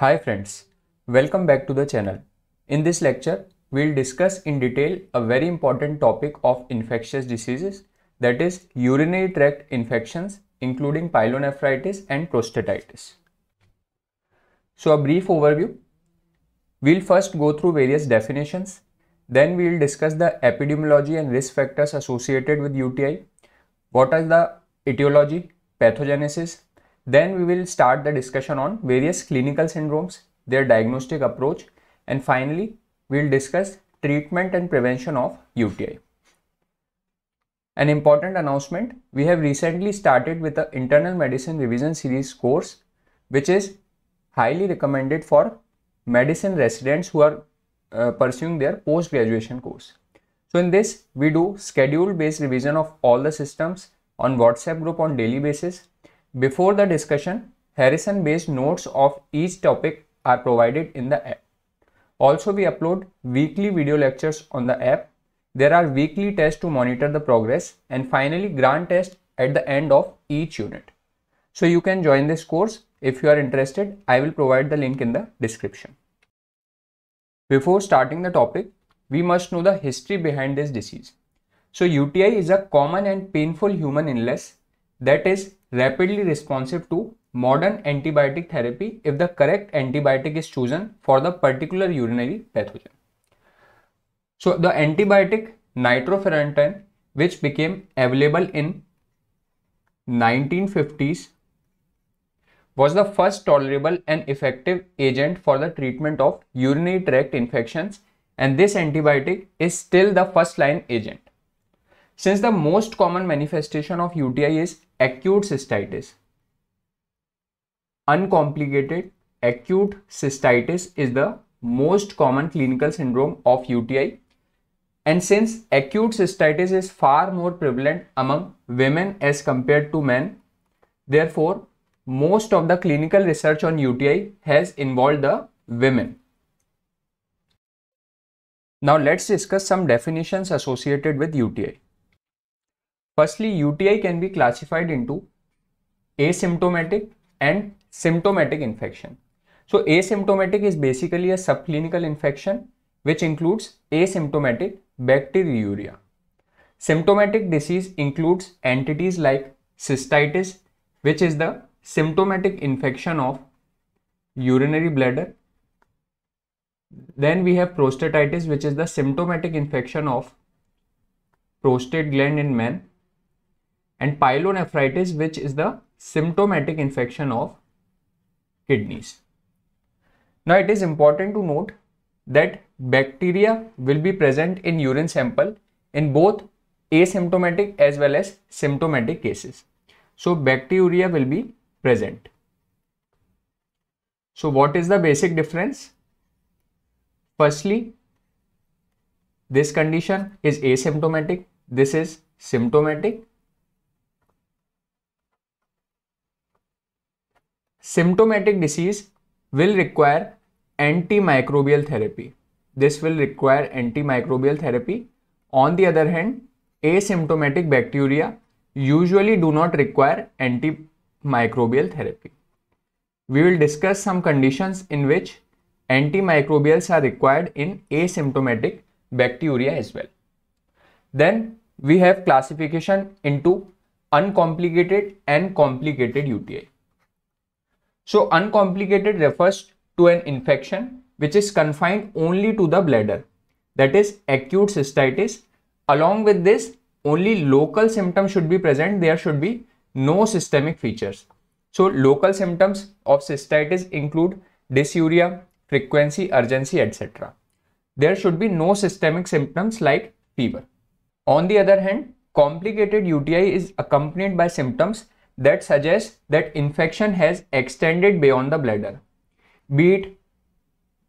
Hi friends, welcome back to the channel. In this lecture, we'll discuss in detail a very important topic of infectious diseases that is urinary tract infections including pyelonephritis and prostatitis. So a brief overview. We'll first go through various definitions. Then we'll discuss the epidemiology and risk factors associated with UTI. What are the etiology, pathogenesis, then we will start the discussion on various clinical syndromes, their diagnostic approach, and finally, we will discuss treatment and prevention of UTI. An important announcement, we have recently started with the internal medicine revision series course, which is highly recommended for medicine residents who are uh, pursuing their post-graduation course. So in this, we do schedule based revision of all the systems on WhatsApp group on daily basis before the discussion, Harrison-based notes of each topic are provided in the app. Also, we upload weekly video lectures on the app. There are weekly tests to monitor the progress and finally grant test at the end of each unit. So you can join this course. If you are interested, I will provide the link in the description. Before starting the topic, we must know the history behind this disease. So UTI is a common and painful human illness that is rapidly responsive to modern antibiotic therapy if the correct antibiotic is chosen for the particular urinary pathogen. So the antibiotic nitrofurantoin which became available in 1950s was the first tolerable and effective agent for the treatment of urinary tract infections and this antibiotic is still the first line agent since the most common manifestation of UTI is acute cystitis. Uncomplicated acute cystitis is the most common clinical syndrome of UTI and since acute cystitis is far more prevalent among women as compared to men, therefore, most of the clinical research on UTI has involved the women. Now, let's discuss some definitions associated with UTI. Firstly, UTI can be classified into asymptomatic and symptomatic infection. So asymptomatic is basically a subclinical infection which includes asymptomatic bacteriuria. Symptomatic disease includes entities like cystitis which is the symptomatic infection of urinary bladder. Then we have prostatitis which is the symptomatic infection of prostate gland in men and pyelonephritis, which is the symptomatic infection of kidneys. Now it is important to note that bacteria will be present in urine sample in both asymptomatic as well as symptomatic cases. So bacteria will be present. So what is the basic difference? Firstly, this condition is asymptomatic, this is symptomatic symptomatic disease will require antimicrobial therapy. This will require antimicrobial therapy. On the other hand, asymptomatic bacteria usually do not require antimicrobial therapy. We will discuss some conditions in which antimicrobials are required in asymptomatic bacteria as well. Then we have classification into uncomplicated and complicated UTI. So uncomplicated refers to an infection which is confined only to the bladder that is acute cystitis. Along with this only local symptoms should be present there should be no systemic features. So local symptoms of cystitis include dysuria, frequency, urgency etc. There should be no systemic symptoms like fever. On the other hand, complicated UTI is accompanied by symptoms that suggests that infection has extended beyond the bladder, be it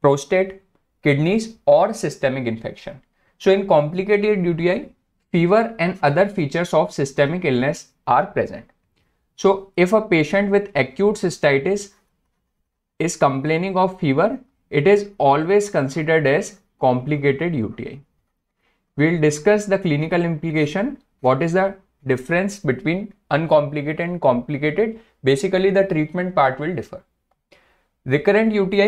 prostate, kidneys or systemic infection. So in complicated UTI, fever and other features of systemic illness are present. So if a patient with acute cystitis is complaining of fever, it is always considered as complicated UTI. We'll discuss the clinical implication, what is the difference between uncomplicated and complicated, basically the treatment part will differ. Recurrent UTI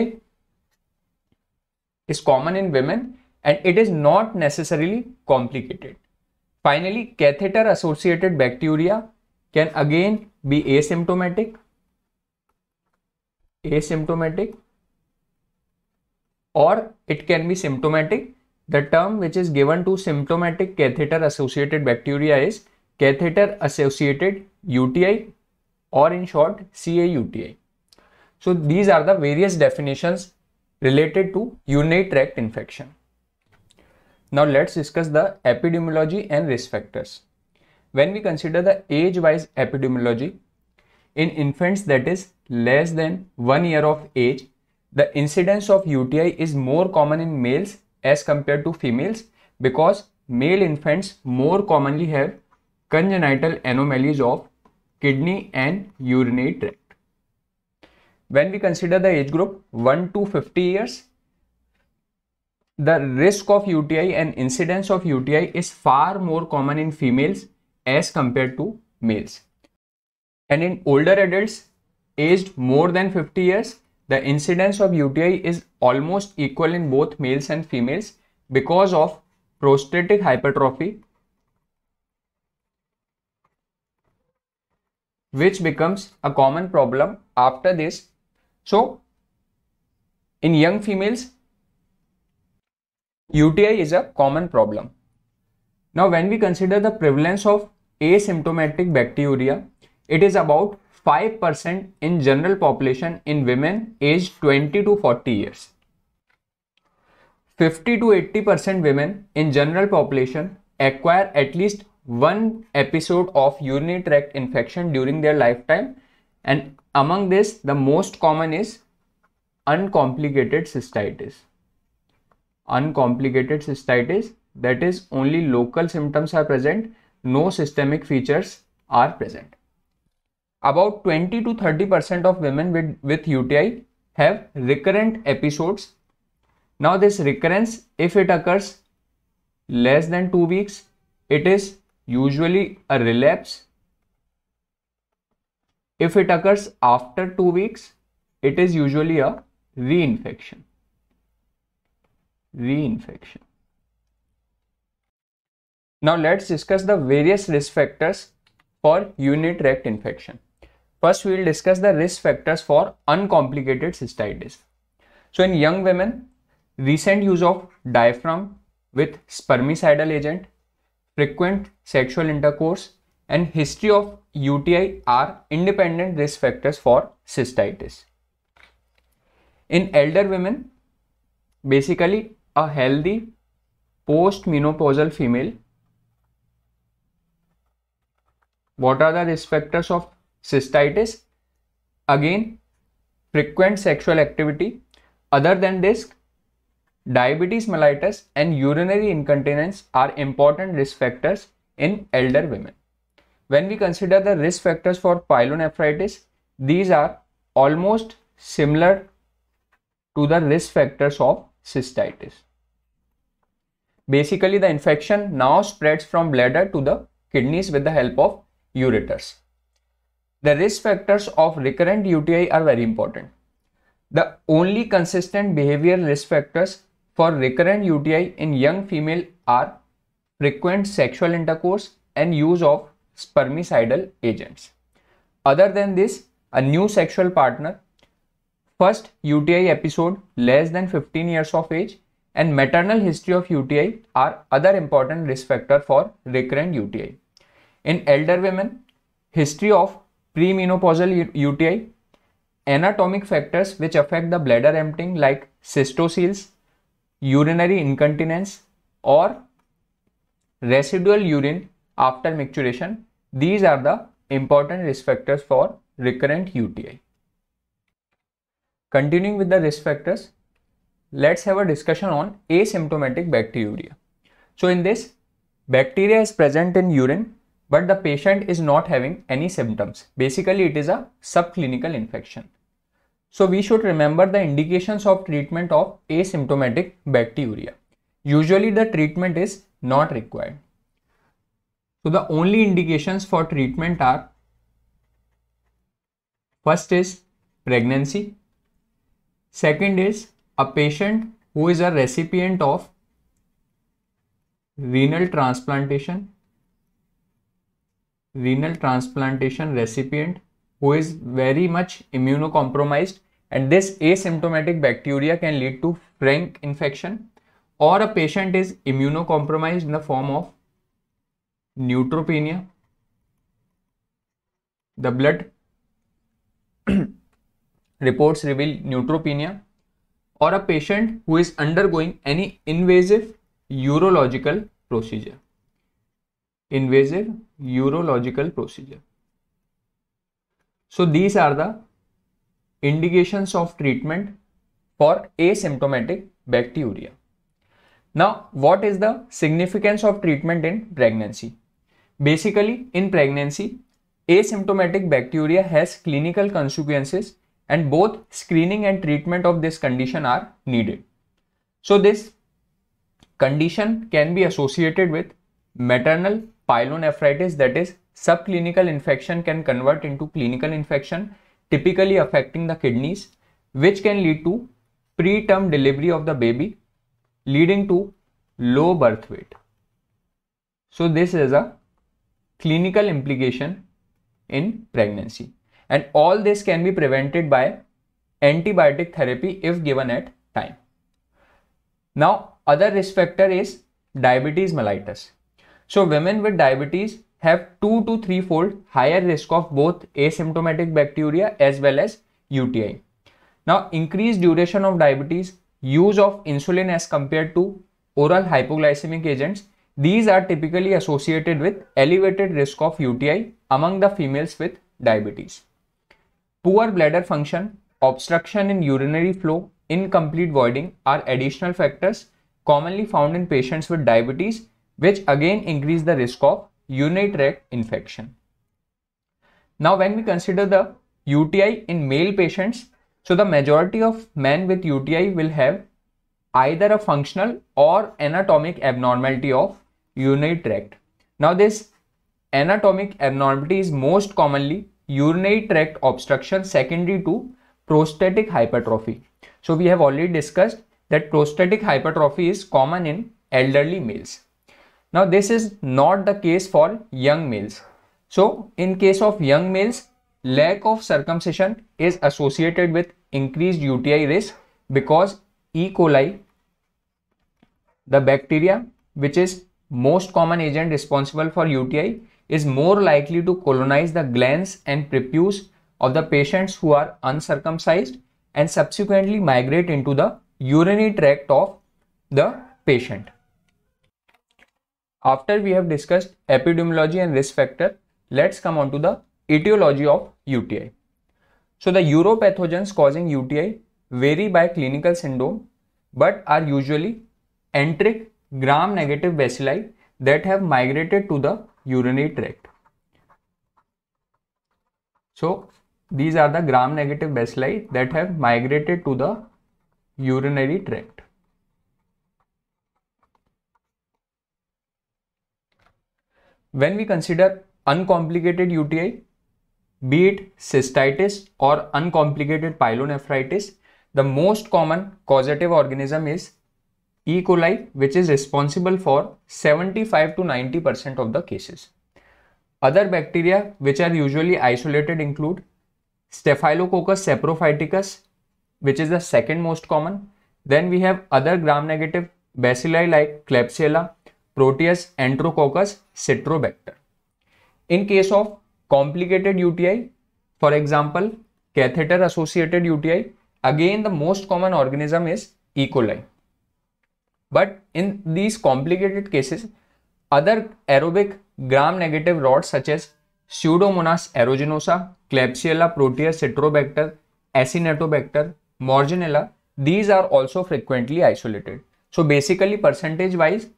is common in women and it is not necessarily complicated. Finally, catheter associated bacteria can again be asymptomatic, asymptomatic or it can be symptomatic. The term which is given to symptomatic catheter associated bacteria is catheter associated UTI or in short CAUTI. So these are the various definitions related to urinary tract infection. Now let's discuss the epidemiology and risk factors. When we consider the age-wise epidemiology, in infants that is less than 1 year of age, the incidence of UTI is more common in males as compared to females because male infants more commonly have congenital anomalies of kidney and urinary tract. When we consider the age group 1 to 50 years, the risk of UTI and incidence of UTI is far more common in females as compared to males. And in older adults aged more than 50 years, the incidence of UTI is almost equal in both males and females because of prostatic hypertrophy which becomes a common problem after this. So in young females, UTI is a common problem. Now when we consider the prevalence of asymptomatic bacteria, it is about 5% in general population in women aged 20 to 40 years. 50 to 80% women in general population acquire at least one episode of urinary tract infection during their lifetime and among this the most common is uncomplicated cystitis uncomplicated cystitis that is only local symptoms are present no systemic features are present about 20 to 30 percent of women with, with uti have recurrent episodes now this recurrence if it occurs less than two weeks it is usually a relapse if it occurs after 2 weeks it is usually a reinfection reinfection now let's discuss the various risk factors for unit tract infection first we will discuss the risk factors for uncomplicated cystitis so in young women recent use of diaphragm with spermicidal agent frequent sexual intercourse, and history of UTI are independent risk factors for cystitis. In elder women, basically a healthy postmenopausal female, what are the risk factors of cystitis? Again, frequent sexual activity. Other than this, diabetes mellitus and urinary incontinence are important risk factors in elder women. When we consider the risk factors for pyelonephritis, these are almost similar to the risk factors of cystitis. Basically, the infection now spreads from bladder to the kidneys with the help of ureters. The risk factors of recurrent UTI are very important. The only consistent behavioral risk factors for recurrent UTI in young female are frequent sexual intercourse and use of spermicidal agents. Other than this, a new sexual partner, first UTI episode less than 15 years of age, and maternal history of UTI are other important risk factor for recurrent UTI. In elder women, history of premenopausal UTI, anatomic factors which affect the bladder emptying like cystoceles, urinary incontinence or residual urine after micturition. These are the important risk factors for recurrent UTI. Continuing with the risk factors, let's have a discussion on asymptomatic bacteriuria. So in this, bacteria is present in urine, but the patient is not having any symptoms. Basically, it is a subclinical infection. So we should remember the indications of treatment of asymptomatic bacteriuria. Usually the treatment is not required. So the only indications for treatment are first is pregnancy, second is a patient who is a recipient of renal transplantation, renal transplantation recipient who is very much immunocompromised and this asymptomatic bacteria can lead to frank infection or a patient is immunocompromised in the form of neutropenia the blood reports reveal neutropenia or a patient who is undergoing any invasive urological procedure invasive urological procedure so these are the indications of treatment for asymptomatic bacteria. Now, what is the significance of treatment in pregnancy? Basically, in pregnancy, asymptomatic bacteria has clinical consequences and both screening and treatment of this condition are needed. So this condition can be associated with maternal pyelonephritis that is subclinical infection can convert into clinical infection, typically affecting the kidneys, which can lead to preterm delivery of the baby, leading to low birth weight. So, this is a clinical implication in pregnancy. And all this can be prevented by antibiotic therapy if given at time. Now, other risk factor is diabetes mellitus. So, women with diabetes have 2 to 3 fold higher risk of both asymptomatic bacteria as well as UTI. Now increased duration of diabetes, use of insulin as compared to oral hypoglycemic agents, these are typically associated with elevated risk of UTI among the females with diabetes. Poor bladder function, obstruction in urinary flow, incomplete voiding are additional factors commonly found in patients with diabetes which again increase the risk of urinary tract infection. Now, when we consider the UTI in male patients, so the majority of men with UTI will have either a functional or anatomic abnormality of urinary tract. Now, this anatomic abnormality is most commonly urinary tract obstruction secondary to prostatic hypertrophy. So, we have already discussed that prostatic hypertrophy is common in elderly males. Now this is not the case for young males. So in case of young males, lack of circumcision is associated with increased UTI risk because E. coli, the bacteria which is most common agent responsible for UTI is more likely to colonize the glands and prepuce of the patients who are uncircumcised and subsequently migrate into the urinary tract of the patient. After we have discussed epidemiology and risk factor, let's come on to the etiology of UTI. So the uropathogens causing UTI vary by clinical syndrome but are usually enteric gram-negative bacilli that have migrated to the urinary tract. So these are the gram-negative bacilli that have migrated to the urinary tract. when we consider uncomplicated UTI, be it cystitis or uncomplicated pyelonephritis, the most common causative organism is E. coli, which is responsible for 75 to 90% of the cases. Other bacteria which are usually isolated include Staphylococcus saprophyticus, which is the second most common. Then we have other gram-negative bacilli like Klebsiella, Proteus Enterococcus Citrobacter in case of complicated UTI for example catheter associated UTI again the most common organism is E coli but in these complicated cases other aerobic gram negative rod such as Pseudomonas aeruginosa Klebsiella Proteus Citrobacter Acinetobacter Morganella these are also frequently isolated so basically percentage wise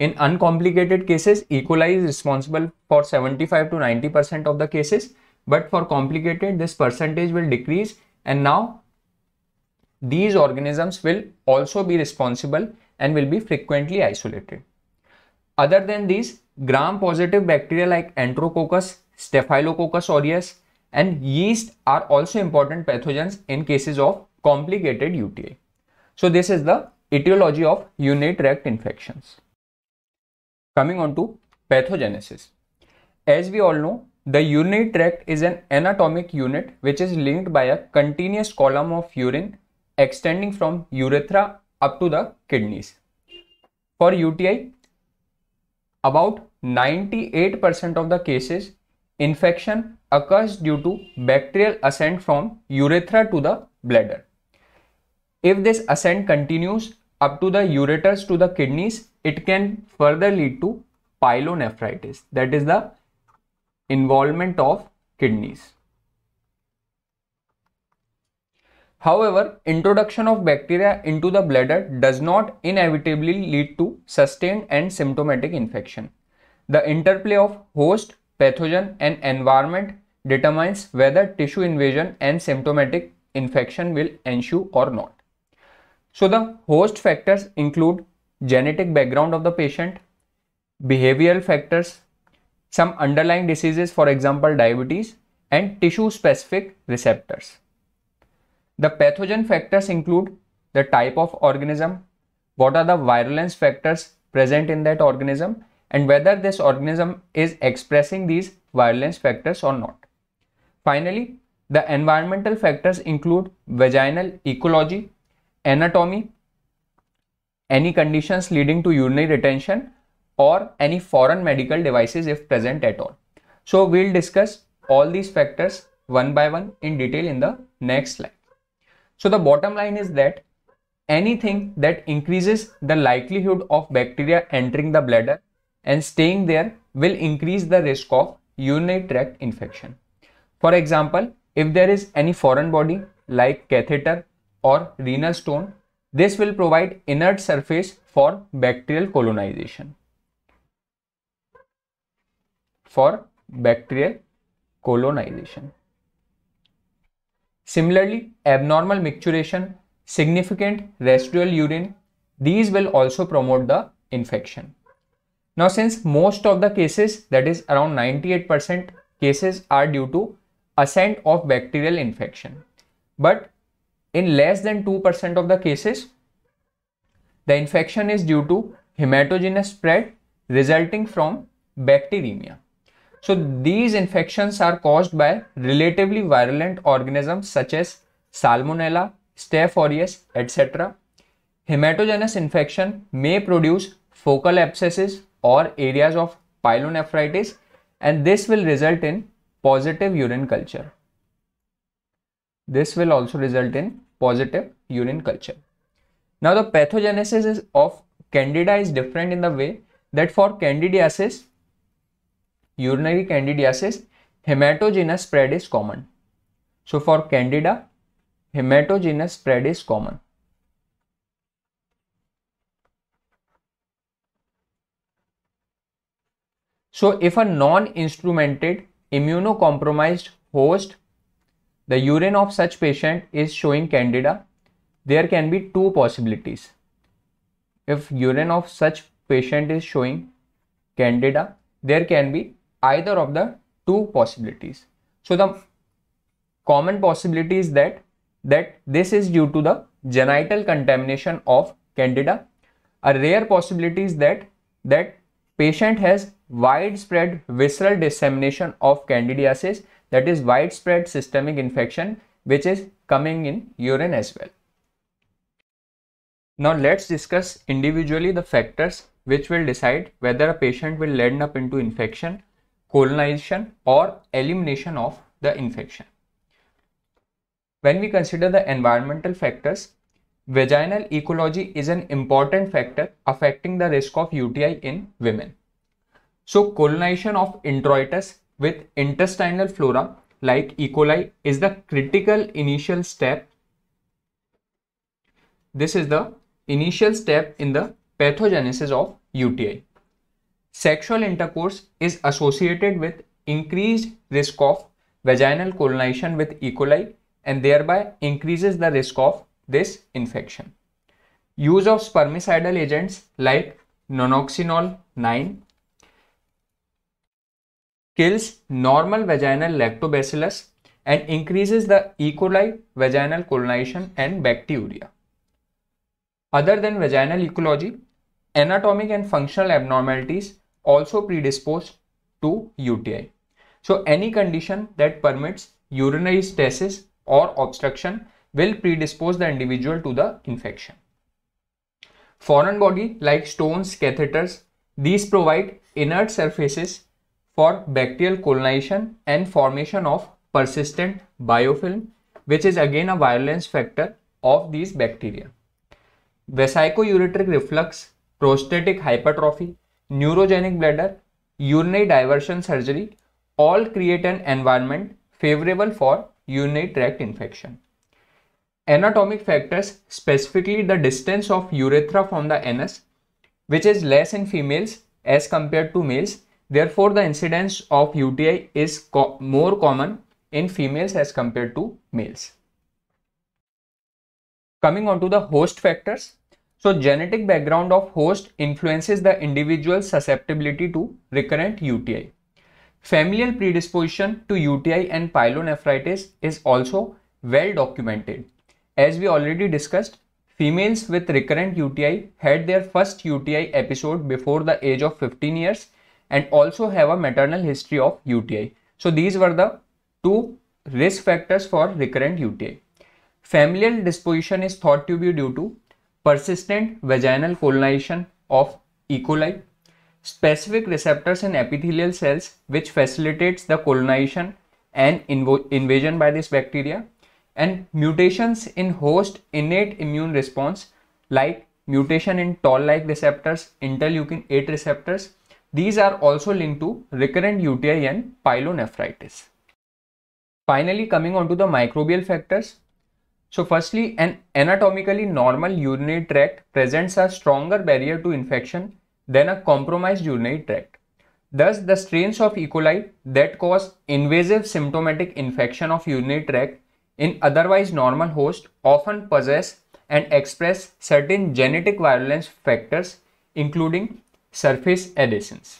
In uncomplicated cases, E. coli is responsible for 75 to 90% of the cases, but for complicated, this percentage will decrease. And now these organisms will also be responsible and will be frequently isolated. Other than these, gram-positive bacteria like Enterococcus, Staphylococcus aureus, and yeast are also important pathogens in cases of complicated UTI. So this is the etiology of urinary infections. Coming on to pathogenesis. As we all know, the urinary tract is an anatomic unit which is linked by a continuous column of urine extending from urethra up to the kidneys. For UTI, about 98% of the cases, infection occurs due to bacterial ascent from urethra to the bladder. If this ascent continues up to the ureters to the kidneys, it can further lead to pyelonephritis. That is the involvement of kidneys. However, introduction of bacteria into the bladder does not inevitably lead to sustained and symptomatic infection. The interplay of host, pathogen and environment determines whether tissue invasion and symptomatic infection will ensue or not. So the host factors include genetic background of the patient, behavioral factors, some underlying diseases for example diabetes and tissue specific receptors. The pathogen factors include the type of organism, what are the virulence factors present in that organism and whether this organism is expressing these virulence factors or not. Finally, the environmental factors include vaginal ecology, anatomy, any conditions leading to urinary retention or any foreign medical devices if present at all. So we'll discuss all these factors one by one in detail in the next slide. So the bottom line is that anything that increases the likelihood of bacteria entering the bladder and staying there will increase the risk of urinary tract infection. For example, if there is any foreign body like catheter or renal stone. This will provide inert surface for bacterial colonization. For bacterial colonization. Similarly, abnormal micturation, significant residual urine, these will also promote the infection. Now, since most of the cases, that is around 98% cases are due to ascent of bacterial infection, but in less than 2% of the cases, the infection is due to hematogenous spread resulting from bacteremia. So these infections are caused by relatively virulent organisms such as Salmonella, Staph aureus, etc. Hematogenous infection may produce focal abscesses or areas of pyelonephritis and this will result in positive urine culture. This will also result in positive urine culture. Now the pathogenesis of candida is different in the way that for candidiasis, urinary candidiasis, hematogenous spread is common. So for candida, hematogenous spread is common. So if a non-instrumented immunocompromised host the urine of such patient is showing candida, there can be two possibilities. If urine of such patient is showing candida, there can be either of the two possibilities. So the common possibility is that that this is due to the genital contamination of candida. A rare possibility is that that patient has widespread visceral dissemination of candidiasis that is widespread systemic infection which is coming in urine as well. Now let's discuss individually the factors which will decide whether a patient will end up into infection, colonization or elimination of the infection. When we consider the environmental factors, vaginal ecology is an important factor affecting the risk of UTI in women. So colonization of introitus with intestinal flora like E. coli is the critical initial step. This is the initial step in the pathogenesis of UTI. Sexual intercourse is associated with increased risk of vaginal colonization with E. coli and thereby increases the risk of this infection. Use of spermicidal agents like nonoxinol 9 kills normal vaginal lactobacillus and increases the E. coli, vaginal colonization and bacteria. Other than vaginal ecology, anatomic and functional abnormalities also predispose to UTI. So any condition that permits urinary stasis or obstruction will predispose the individual to the infection. Foreign body like stones, catheters, these provide inert surfaces for bacterial colonization and formation of persistent biofilm which is again a virulence factor of these bacteria. Vesicoureteric reflux, prostatic hypertrophy, neurogenic bladder, urinary diversion surgery all create an environment favorable for urinary tract infection. Anatomic factors, specifically the distance of urethra from the anus, which is less in females as compared to males, Therefore, the incidence of UTI is co more common in females as compared to males. Coming on to the host factors. So, genetic background of host influences the individual's susceptibility to recurrent UTI. Familial predisposition to UTI and pyelonephritis is also well documented. As we already discussed, females with recurrent UTI had their first UTI episode before the age of 15 years and also have a maternal history of UTI. So these were the two risk factors for recurrent UTI. Familial disposition is thought to be due to persistent vaginal colonization of E. coli, specific receptors in epithelial cells which facilitates the colonization and inv invasion by this bacteria and mutations in host innate immune response like mutation in toll-like receptors, interleukin 8 receptors these are also linked to recurrent UTI and pyelonephritis. Finally, coming on to the microbial factors. So firstly, an anatomically normal urinary tract presents a stronger barrier to infection than a compromised urinary tract. Thus, the strains of E. coli that cause invasive symptomatic infection of urinary tract in otherwise normal host often possess and express certain genetic virulence factors including surface adhesions.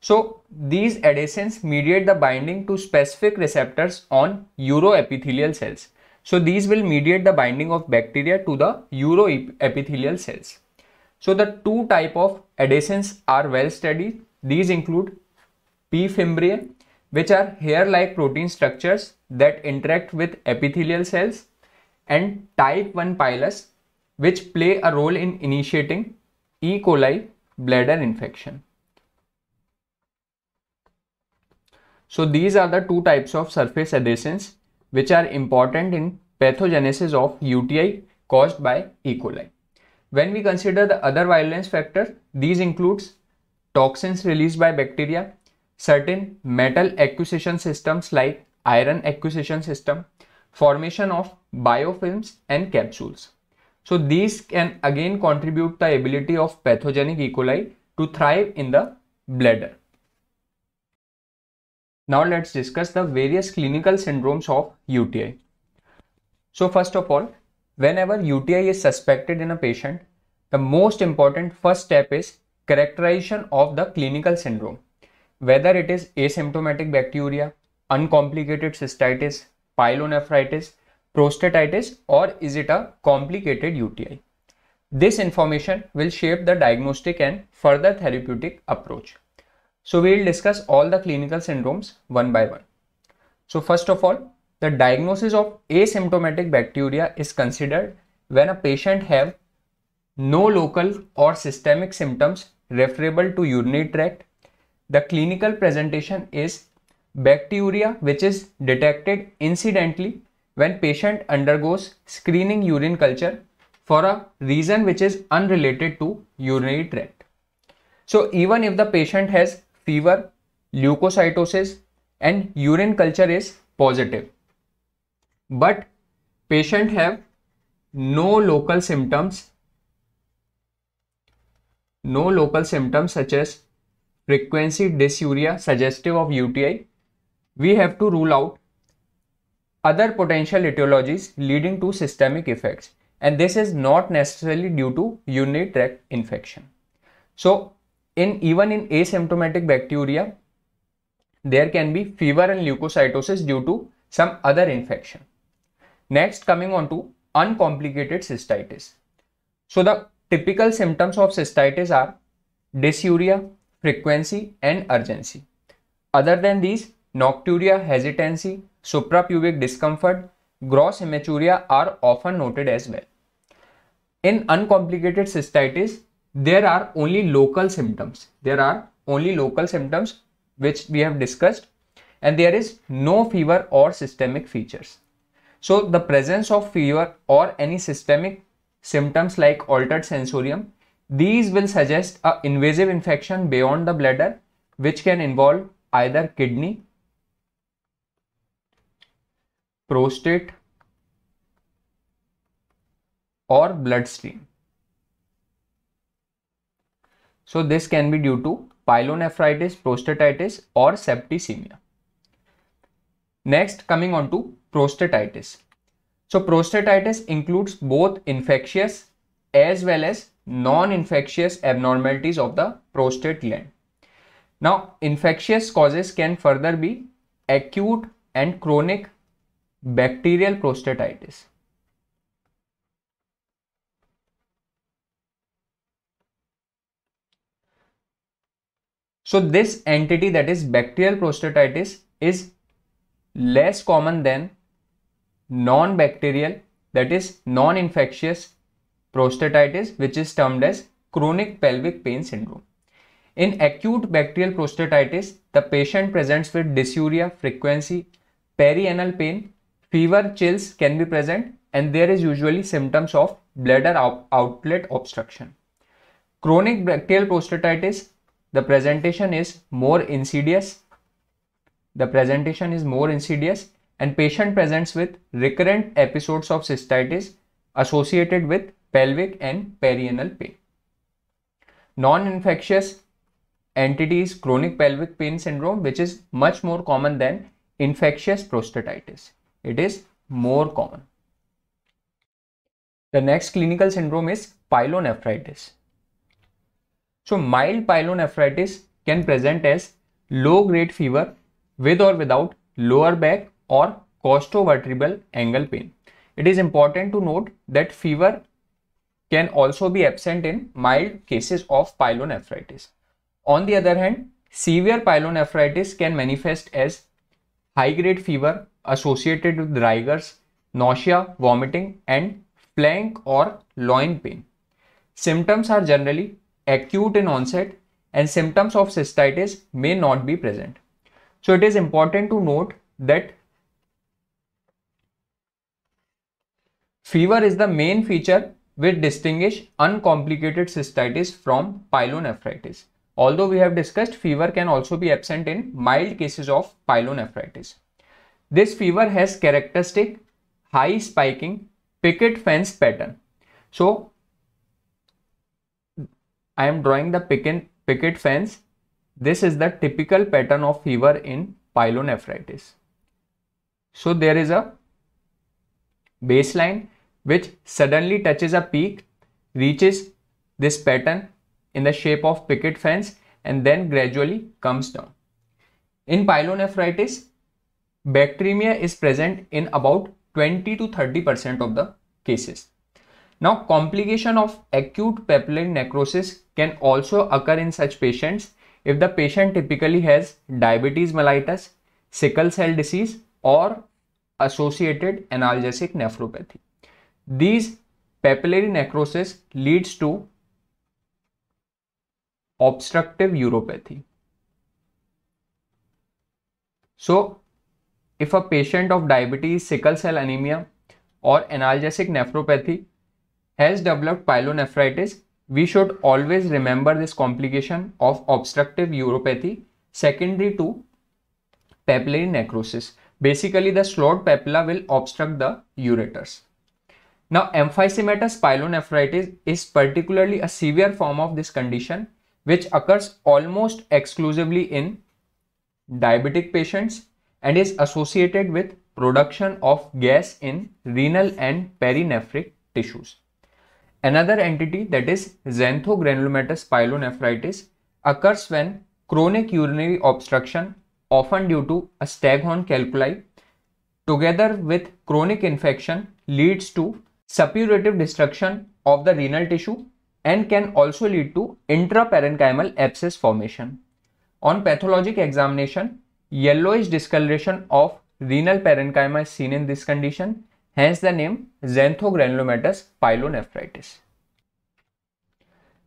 So these adhesions mediate the binding to specific receptors on uroepithelial cells. So these will mediate the binding of bacteria to the uroepithelial cells. So the two type of adhesions are well studied. These include P. fimbriae, which are hair-like protein structures that interact with epithelial cells, and type 1 pilus, which play a role in initiating E. coli bladder infection. So these are the two types of surface adhesions which are important in pathogenesis of UTI caused by E. coli. When we consider the other virulence factors, these includes toxins released by bacteria, certain metal acquisition systems like iron acquisition system, formation of biofilms and capsules. So these can again contribute the ability of pathogenic E. coli to thrive in the bladder. Now let's discuss the various clinical syndromes of UTI. So first of all, whenever UTI is suspected in a patient, the most important first step is characterization of the clinical syndrome. Whether it is asymptomatic bacteria, uncomplicated cystitis, pyelonephritis, prostatitis or is it a complicated UTI. This information will shape the diagnostic and further therapeutic approach. So we will discuss all the clinical syndromes one by one. So first of all, the diagnosis of asymptomatic bacteria is considered when a patient have no local or systemic symptoms referable to urinary tract. The clinical presentation is bacteria which is detected incidentally when patient undergoes screening urine culture for a reason which is unrelated to urinary tract. So even if the patient has fever, leukocytosis and urine culture is positive, but patient have no local symptoms, no local symptoms such as frequency dysuria suggestive of UTI, we have to rule out other potential etiologies leading to systemic effects and this is not necessarily due to urinary tract infection. So in even in asymptomatic bacteria there can be fever and leukocytosis due to some other infection. Next coming on to uncomplicated cystitis. So the typical symptoms of cystitis are dysuria, frequency and urgency. Other than these, nocturia, hesitancy, suprapubic discomfort, gross hematuria are often noted as well. In uncomplicated cystitis, there are only local symptoms. There are only local symptoms which we have discussed and there is no fever or systemic features. So the presence of fever or any systemic symptoms like altered sensorium, these will suggest a invasive infection beyond the bladder which can involve either kidney prostate or blood stream. So this can be due to pyelonephritis, prostatitis or septicemia. Next coming on to prostatitis. So prostatitis includes both infectious as well as non-infectious abnormalities of the prostate gland. Now infectious causes can further be acute and chronic bacterial prostatitis. So this entity that is bacterial prostatitis is less common than non-bacterial that is non-infectious prostatitis which is termed as chronic pelvic pain syndrome. In acute bacterial prostatitis, the patient presents with dysuria, frequency, perianal pain fever, chills can be present and there is usually symptoms of bladder out outlet obstruction. Chronic bacterial prostatitis, the presentation is more insidious. The presentation is more insidious and patient presents with recurrent episodes of cystitis associated with pelvic and perianal pain. Non-infectious entities chronic pelvic pain syndrome which is much more common than infectious prostatitis it is more common. The next clinical syndrome is pyelonephritis. So mild pyelonephritis can present as low grade fever with or without lower back or costovertebral angle pain. It is important to note that fever can also be absent in mild cases of pyelonephritis. On the other hand, severe pyelonephritis can manifest as high grade fever associated with rigors, nausea, vomiting, and flank or loin pain. Symptoms are generally acute in onset and symptoms of cystitis may not be present. So it is important to note that fever is the main feature which distinguish uncomplicated cystitis from pyelonephritis. Although we have discussed fever can also be absent in mild cases of pyelonephritis. This fever has characteristic high spiking picket fence pattern. So I am drawing the picket, fence. This is the typical pattern of fever in pyelonephritis. So there is a baseline which suddenly touches a peak, reaches this pattern in the shape of picket fence and then gradually comes down. In pyelonephritis, bacteremia is present in about 20 to 30% of the cases. Now, complication of acute papillary necrosis can also occur in such patients if the patient typically has diabetes mellitus, sickle cell disease or associated analgesic nephropathy. These papillary necrosis leads to obstructive uropathy. So if a patient of diabetes, sickle cell anemia or analgesic nephropathy has developed pyelonephritis, we should always remember this complication of obstructive uropathy secondary to papillary necrosis. Basically, the slowed papilla will obstruct the ureters. Now, emphysematous pyelonephritis is particularly a severe form of this condition which occurs almost exclusively in diabetic patients and is associated with production of gas in renal and perinephric tissues. Another entity that is xanthogranulomatous pyelonephritis occurs when chronic urinary obstruction often due to a staghorn calculi together with chronic infection leads to suppurative destruction of the renal tissue and can also lead to intraparenchymal abscess formation. On pathologic examination, Yellowish discoloration of renal parenchyma is seen in this condition, hence the name xanthogranulomatous pyelonephritis.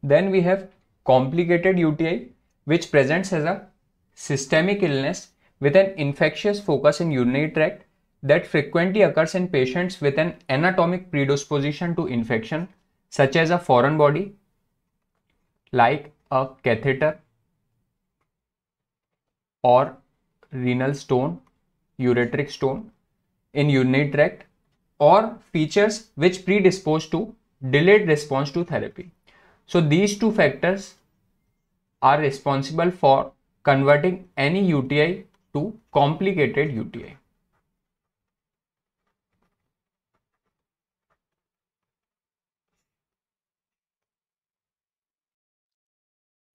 Then we have complicated UTI, which presents as a systemic illness with an infectious focus in urinary tract that frequently occurs in patients with an anatomic predisposition to infection, such as a foreign body, like a catheter or renal stone, ureteric stone in urinary tract or features which predispose to delayed response to therapy. So these two factors are responsible for converting any UTI to complicated UTI.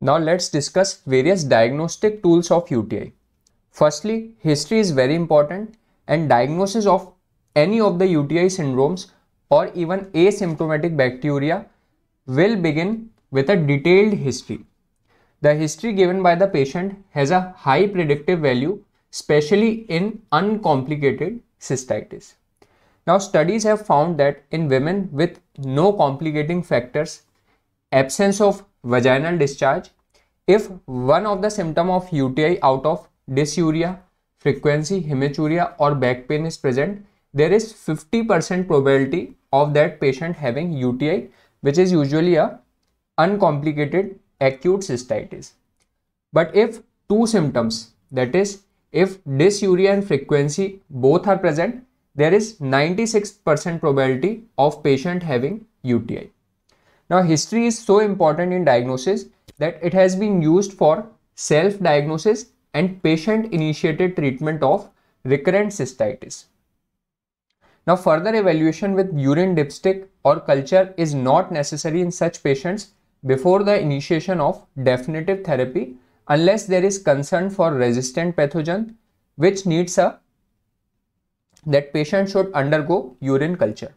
Now let's discuss various diagnostic tools of UTI. Firstly, history is very important and diagnosis of any of the UTI syndromes or even asymptomatic bacteria will begin with a detailed history. The history given by the patient has a high predictive value, especially in uncomplicated cystitis. Now, studies have found that in women with no complicating factors, absence of vaginal discharge, if one of the symptom of UTI out of dysuria, frequency, hematuria or back pain is present, there is 50% probability of that patient having UTI which is usually a uncomplicated acute cystitis. But if two symptoms that is if dysuria and frequency both are present there is 96% probability of patient having UTI. Now history is so important in diagnosis that it has been used for self-diagnosis and patient-initiated treatment of recurrent cystitis. Now further evaluation with urine dipstick or culture is not necessary in such patients before the initiation of definitive therapy unless there is concern for resistant pathogen which needs a that patient should undergo urine culture.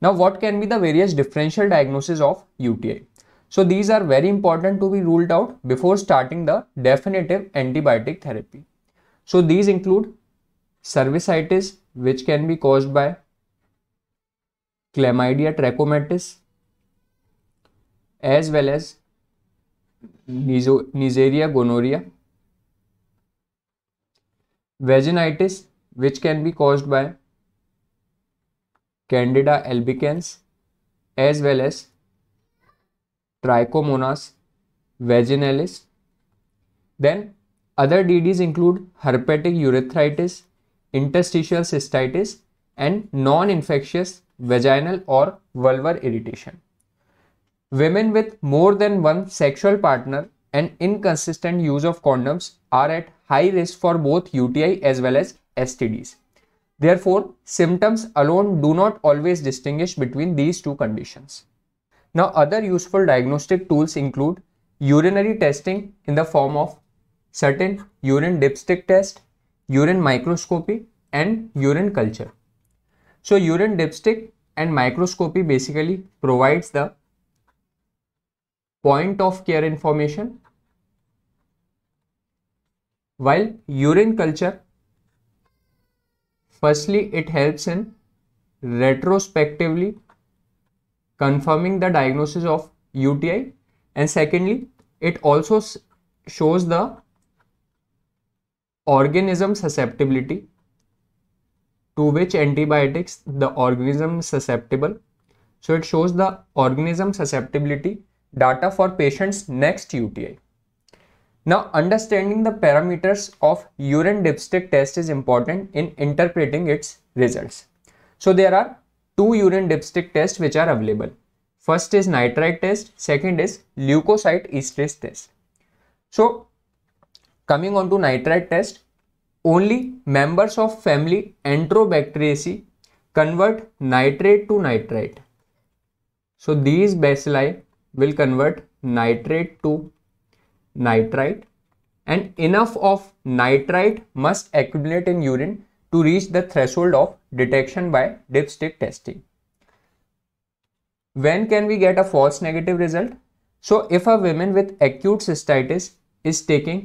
Now what can be the various differential diagnosis of UTI? So these are very important to be ruled out before starting the definitive antibiotic therapy. So these include cervicitis which can be caused by chlamydia trachomatis as well as Neisseria gonorrhea, vaginitis which can be caused by Candida albicans as well as Trichomonas vaginalis. Then other DDs include herpetic urethritis, interstitial cystitis and non-infectious vaginal or vulvar irritation. Women with more than one sexual partner and inconsistent use of condoms are at high risk for both UTI as well as STDs. Therefore, symptoms alone do not always distinguish between these two conditions. Now other useful diagnostic tools include urinary testing in the form of certain urine dipstick test, urine microscopy and urine culture. So urine dipstick and microscopy basically provides the point of care information while urine culture firstly it helps in retrospectively confirming the diagnosis of UTI and secondly it also shows the organism susceptibility to which antibiotics the organism is susceptible so it shows the organism susceptibility data for patients next UTI now understanding the parameters of urine dipstick test is important in interpreting its results so there are two urine dipstick tests which are available. First is nitrite test, second is leukocyte esterase test. So coming on to nitrite test, only members of family Enterobacteriaceae convert nitrate to nitrite. So these bacilli will convert nitrate to nitrite and enough of nitrite must accumulate in urine to reach the threshold of detection by dipstick testing. When can we get a false negative result? So if a woman with acute cystitis is taking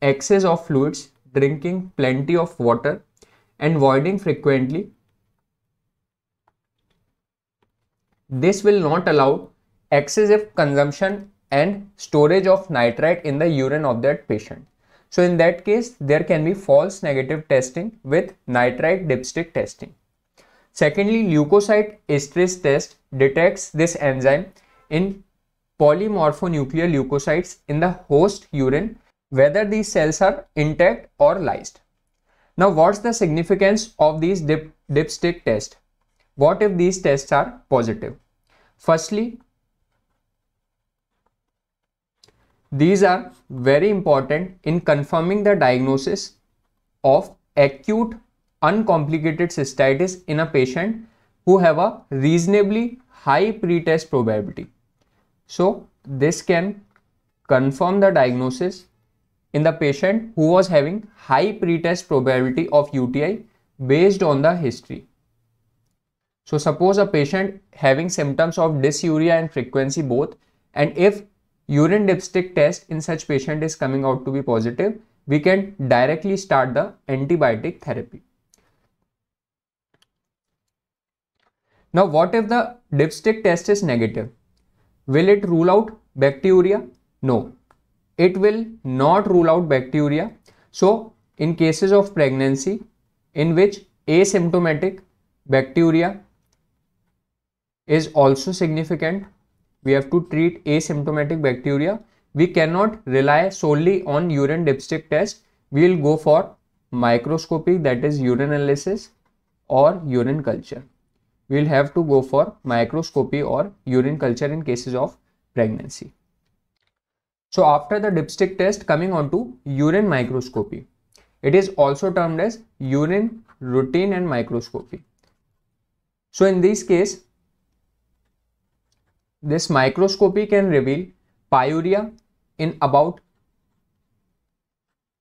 excess of fluids, drinking plenty of water and voiding frequently, this will not allow excessive consumption and storage of nitrite in the urine of that patient. So in that case, there can be false negative testing with nitrite dipstick testing. Secondly, leukocyte esterase test detects this enzyme in polymorphonuclear leukocytes in the host urine, whether these cells are intact or lysed. Now, what's the significance of these dip, dipstick tests? What if these tests are positive? Firstly, These are very important in confirming the diagnosis of acute uncomplicated cystitis in a patient who have a reasonably high pretest probability. So this can confirm the diagnosis in the patient who was having high pretest probability of UTI based on the history. So suppose a patient having symptoms of dysuria and frequency both and if urine dipstick test in such patient is coming out to be positive, we can directly start the antibiotic therapy. Now, what if the dipstick test is negative? Will it rule out bacteria? No, it will not rule out bacteria. So, in cases of pregnancy in which asymptomatic bacteria is also significant we have to treat asymptomatic bacteria. We cannot rely solely on urine dipstick test. We will go for microscopy that is urine analysis or urine culture. We will have to go for microscopy or urine culture in cases of pregnancy. So after the dipstick test coming on to urine microscopy. It is also termed as urine routine and microscopy. So in this case this microscopy can reveal pyuria in about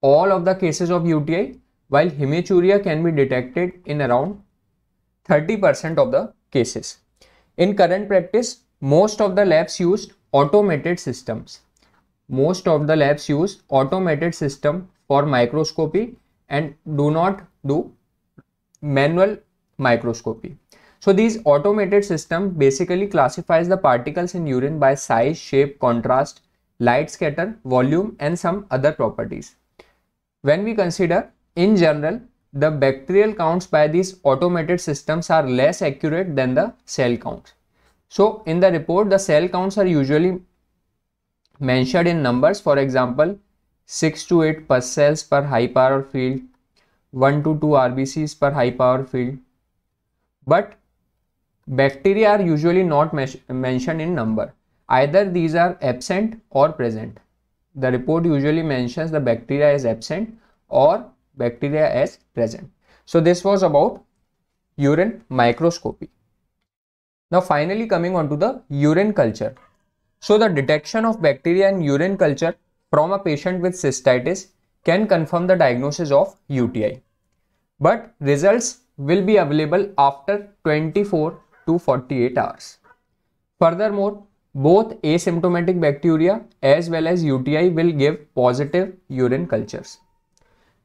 all of the cases of UTI while hematuria can be detected in around 30% of the cases. In current practice, most of the labs use automated systems. Most of the labs use automated system for microscopy and do not do manual microscopy. So these automated system basically classifies the particles in urine by size, shape, contrast, light scatter, volume and some other properties. When we consider in general the bacterial counts by these automated systems are less accurate than the cell counts. So in the report the cell counts are usually mentioned in numbers for example 6 to 8 per cells per high power field 1 to 2 RBCs per high power field but Bacteria are usually not mentioned in number. Either these are absent or present. The report usually mentions the bacteria as absent or bacteria as present. So this was about urine microscopy. Now finally coming on to the urine culture. So the detection of bacteria in urine culture from a patient with cystitis can confirm the diagnosis of UTI. But results will be available after 24 to 48 hours. Furthermore, both asymptomatic bacteria as well as UTI will give positive urine cultures.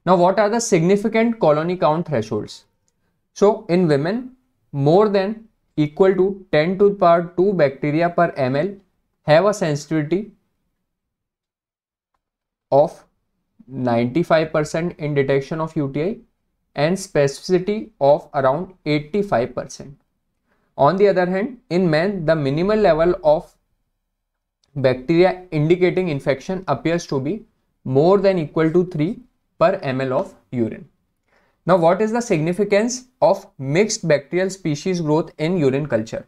Now, what are the significant colony count thresholds? So, in women, more than equal to 10 to the power 2 bacteria per ml have a sensitivity of 95% in detection of UTI and specificity of around 85%. On the other hand, in men, the minimal level of bacteria indicating infection appears to be more than equal to 3 per ml of urine. Now, what is the significance of mixed bacterial species growth in urine culture?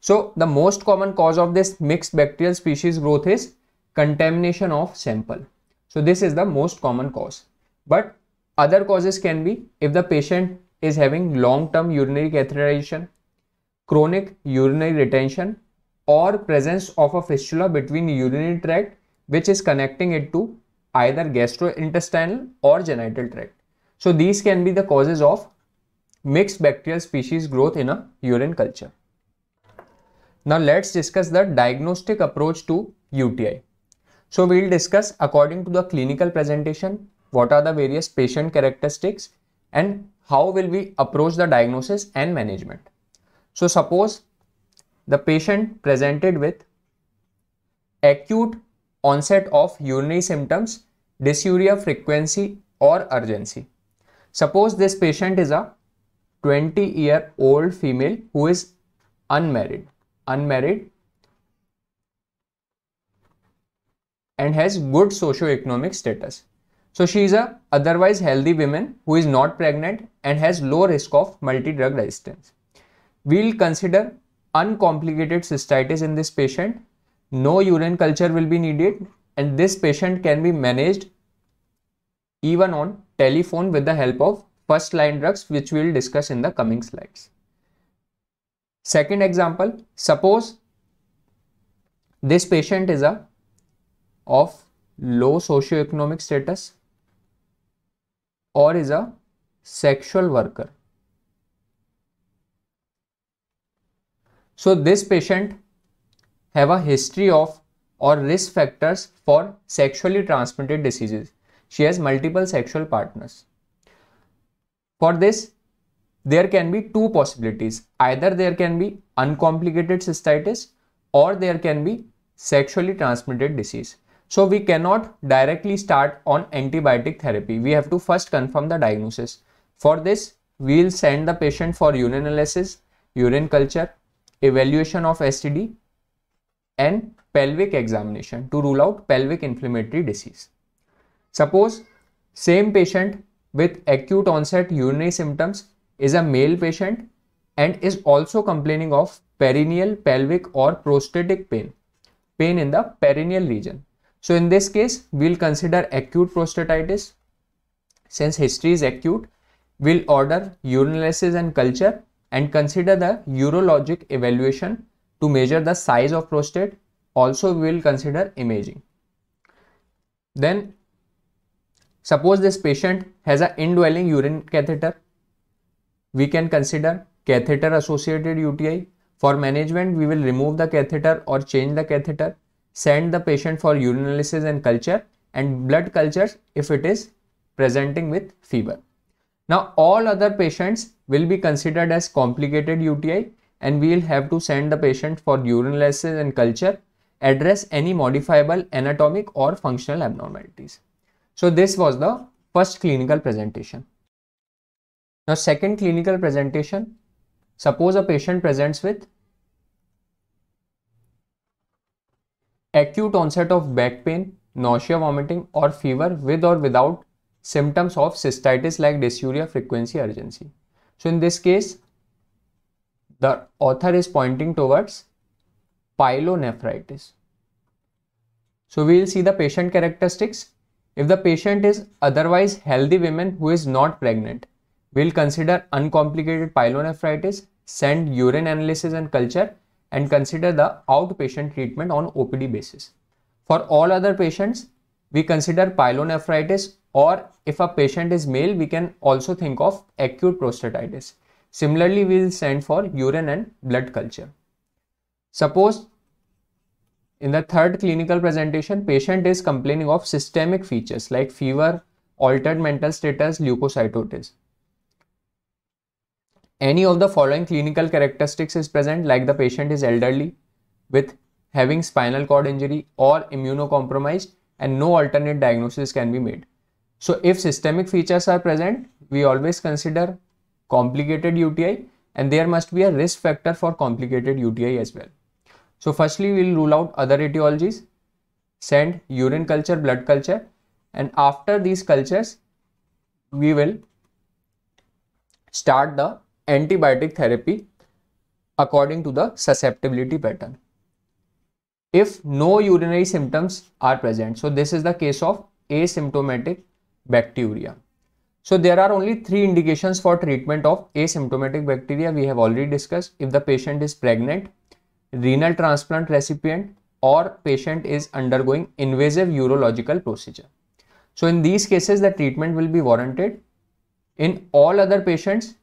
So, the most common cause of this mixed bacterial species growth is contamination of sample. So, this is the most common cause. But other causes can be if the patient is having long term urinary catheterization, chronic urinary retention or presence of a fistula between urinary tract which is connecting it to either gastrointestinal or genital tract. So these can be the causes of mixed bacterial species growth in a urine culture. Now let's discuss the diagnostic approach to UTI. So we will discuss according to the clinical presentation, what are the various patient characteristics and how will we approach the diagnosis and management. So suppose the patient presented with acute onset of urinary symptoms, dysuria frequency or urgency. Suppose this patient is a 20 year old female who is unmarried, unmarried and has good socio-economic status. So she is a otherwise healthy woman who is not pregnant and has low risk of multi-drug resistance. We'll consider uncomplicated cystitis in this patient. No urine culture will be needed and this patient can be managed even on telephone with the help of first line drugs which we will discuss in the coming slides. Second example, suppose this patient is a of low socioeconomic status or is a sexual worker So this patient have a history of or risk factors for sexually transmitted diseases. She has multiple sexual partners. For this, there can be two possibilities. Either there can be uncomplicated cystitis or there can be sexually transmitted disease. So we cannot directly start on antibiotic therapy. We have to first confirm the diagnosis. For this, we will send the patient for urine analysis, urine culture, evaluation of STD, and pelvic examination to rule out pelvic inflammatory disease. Suppose same patient with acute onset urinary symptoms is a male patient and is also complaining of perineal, pelvic or prostatic pain, pain in the perineal region. So in this case, we'll consider acute prostatitis. Since history is acute, we'll order urinalysis and culture and consider the urologic evaluation to measure the size of prostate. Also, we will consider imaging. Then, suppose this patient has an indwelling urine catheter. We can consider catheter associated UTI. For management, we will remove the catheter or change the catheter, send the patient for urinalysis and culture, and blood cultures if it is presenting with fever. Now all other patients will be considered as complicated UTI and we will have to send the patient for urinalysis and culture, address any modifiable anatomic or functional abnormalities. So this was the first clinical presentation. Now second clinical presentation, suppose a patient presents with acute onset of back pain, nausea, vomiting or fever with or without symptoms of cystitis like dysuria, frequency, urgency. So in this case, the author is pointing towards pyelonephritis. So we will see the patient characteristics. If the patient is otherwise healthy women who is not pregnant, we will consider uncomplicated pyelonephritis, send urine analysis and culture and consider the outpatient treatment on OPD basis. For all other patients, we consider pyelonephritis or if a patient is male we can also think of acute prostatitis similarly we will send for urine and blood culture suppose in the third clinical presentation patient is complaining of systemic features like fever altered mental status leukocytosis any of the following clinical characteristics is present like the patient is elderly with having spinal cord injury or immunocompromised and no alternate diagnosis can be made so if systemic features are present, we always consider complicated UTI and there must be a risk factor for complicated UTI as well. So firstly, we'll rule out other etiologies, send urine culture, blood culture and after these cultures, we will start the antibiotic therapy according to the susceptibility pattern. If no urinary symptoms are present, so this is the case of asymptomatic bacteria. So there are only three indications for treatment of asymptomatic bacteria we have already discussed. If the patient is pregnant, renal transplant recipient or patient is undergoing invasive urological procedure. So in these cases the treatment will be warranted. In all other patients,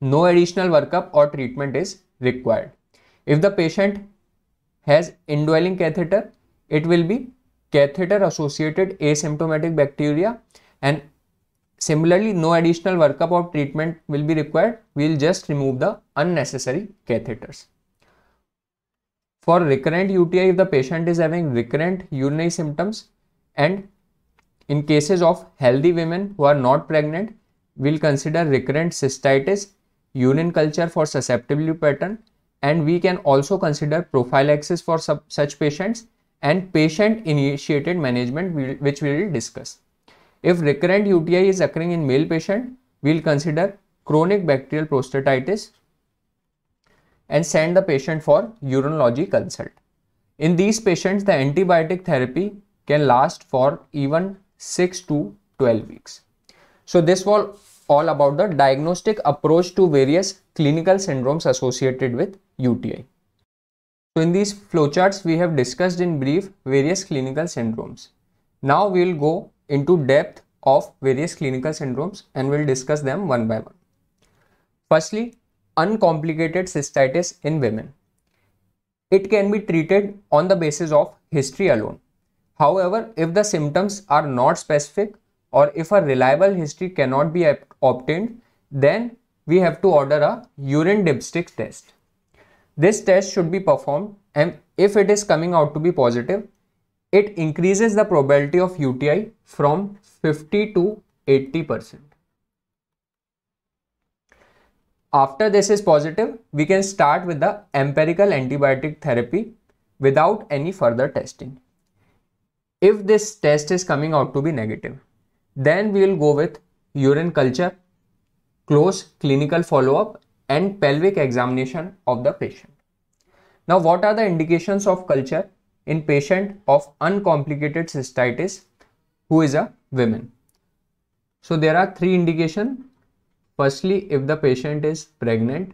no additional workup or treatment is required. If the patient has indwelling catheter, it will be catheter associated asymptomatic bacteria and similarly no additional workup or treatment will be required we will just remove the unnecessary catheters for recurrent UTI if the patient is having recurrent urinary symptoms and in cases of healthy women who are not pregnant we'll consider recurrent cystitis urine culture for susceptibility pattern and we can also consider prophylaxis for such patients and patient initiated management which we will discuss. If recurrent UTI is occurring in male patient, we will consider chronic bacterial prostatitis and send the patient for urology consult. In these patients, the antibiotic therapy can last for even 6 to 12 weeks. So this was all about the diagnostic approach to various clinical syndromes associated with UTI. So in these flowcharts, we have discussed in brief various clinical syndromes. Now we will go into depth of various clinical syndromes and we'll discuss them one by one. Firstly, uncomplicated cystitis in women. It can be treated on the basis of history alone. However, if the symptoms are not specific or if a reliable history cannot be obtained, then we have to order a urine dipstick test. This test should be performed and if it is coming out to be positive, it increases the probability of UTI from 50 to 80%. After this is positive, we can start with the empirical antibiotic therapy without any further testing. If this test is coming out to be negative, then we will go with urine culture, close clinical follow-up and pelvic examination of the patient. Now, what are the indications of culture in patient of uncomplicated cystitis who is a woman? So, there are three indications. Firstly, if the patient is pregnant.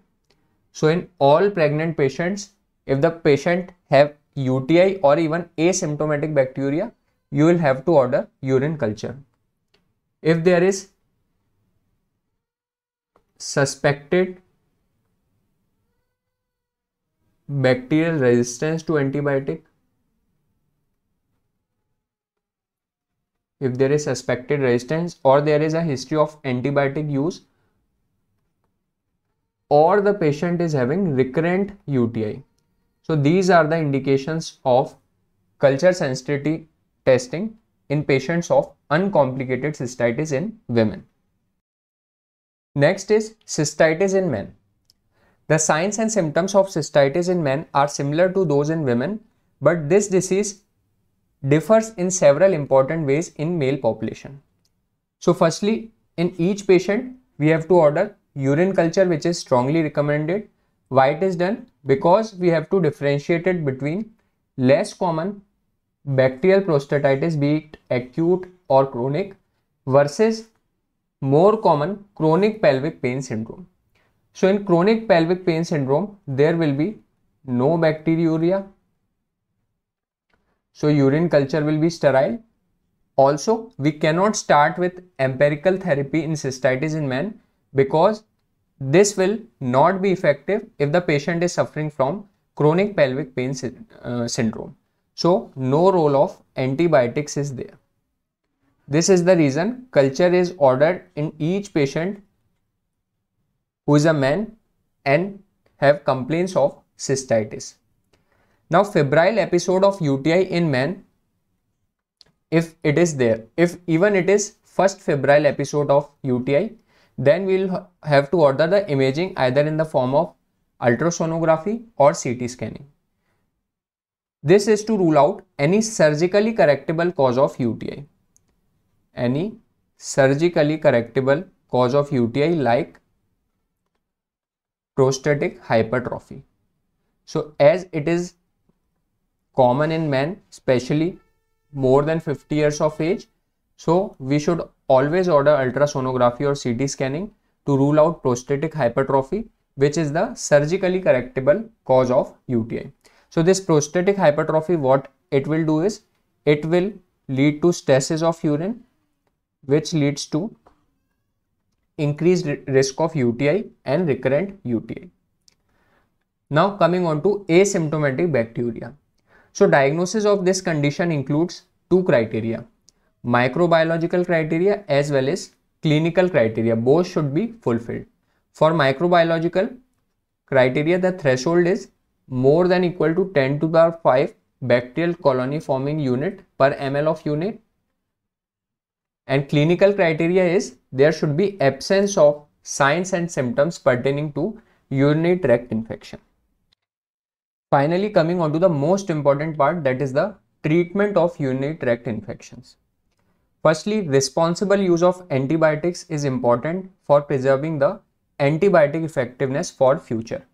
So, in all pregnant patients, if the patient have UTI or even asymptomatic bacteria, you will have to order urine culture. If there is suspected bacterial resistance to antibiotic if there is suspected resistance or there is a history of antibiotic use or the patient is having recurrent UTI. So these are the indications of culture sensitivity testing in patients of uncomplicated cystitis in women. Next is cystitis in men. The signs and symptoms of cystitis in men are similar to those in women, but this disease differs in several important ways in male population. So firstly, in each patient, we have to order urine culture which is strongly recommended. Why it is done? Because we have to differentiate it between less common bacterial prostatitis be it acute or chronic versus more common chronic pelvic pain syndrome. So in chronic pelvic pain syndrome, there will be no bacteriuria. So urine culture will be sterile. Also, we cannot start with empirical therapy in cystitis in men because this will not be effective if the patient is suffering from chronic pelvic pain sy uh, syndrome. So no role of antibiotics is there. This is the reason culture is ordered in each patient who is a man and have complaints of cystitis. Now febrile episode of UTI in men if it is there if even it is first febrile episode of UTI then we will have to order the imaging either in the form of ultrasonography or CT scanning. This is to rule out any surgically correctable cause of UTI. Any surgically correctable cause of UTI like prostatic hypertrophy. So as it is common in men, especially more than 50 years of age, so we should always order ultrasonography or CT scanning to rule out prostatic hypertrophy, which is the surgically correctable cause of UTI. So this prostatic hypertrophy, what it will do is, it will lead to stasis of urine, which leads to increased risk of UTI and recurrent UTI. Now coming on to asymptomatic bacteria. So diagnosis of this condition includes two criteria, microbiological criteria as well as clinical criteria. Both should be fulfilled. For microbiological criteria, the threshold is more than equal to 10 to the power 5 bacterial colony forming unit per ml of unit and clinical criteria is there should be absence of signs and symptoms pertaining to urinary tract infection. Finally, coming on to the most important part that is the treatment of urinary tract infections. Firstly, responsible use of antibiotics is important for preserving the antibiotic effectiveness for future.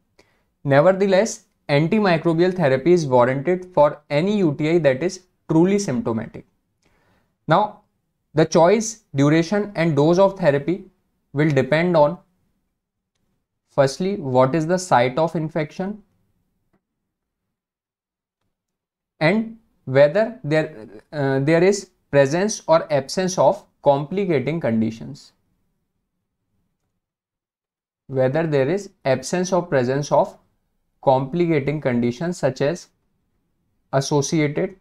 Nevertheless, antimicrobial therapy is warranted for any UTI that is truly symptomatic. Now, the choice, duration, and dose of therapy will depend on firstly, what is the site of infection and whether there, uh, there is presence or absence of complicating conditions whether there is absence or presence of complicating conditions such as associated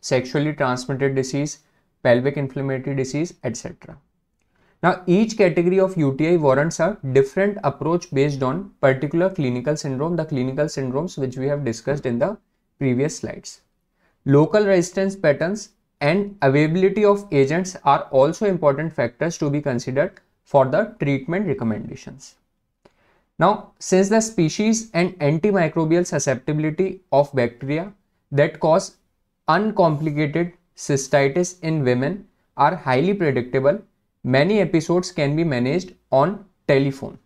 sexually transmitted disease, pelvic inflammatory disease, etc. Now, each category of UTI warrants a different approach based on particular clinical syndrome, the clinical syndromes which we have discussed in the previous slides. Local resistance patterns and availability of agents are also important factors to be considered for the treatment recommendations. Now, since the species and antimicrobial susceptibility of bacteria that cause uncomplicated cystitis in women are highly predictable. Many episodes can be managed on telephone.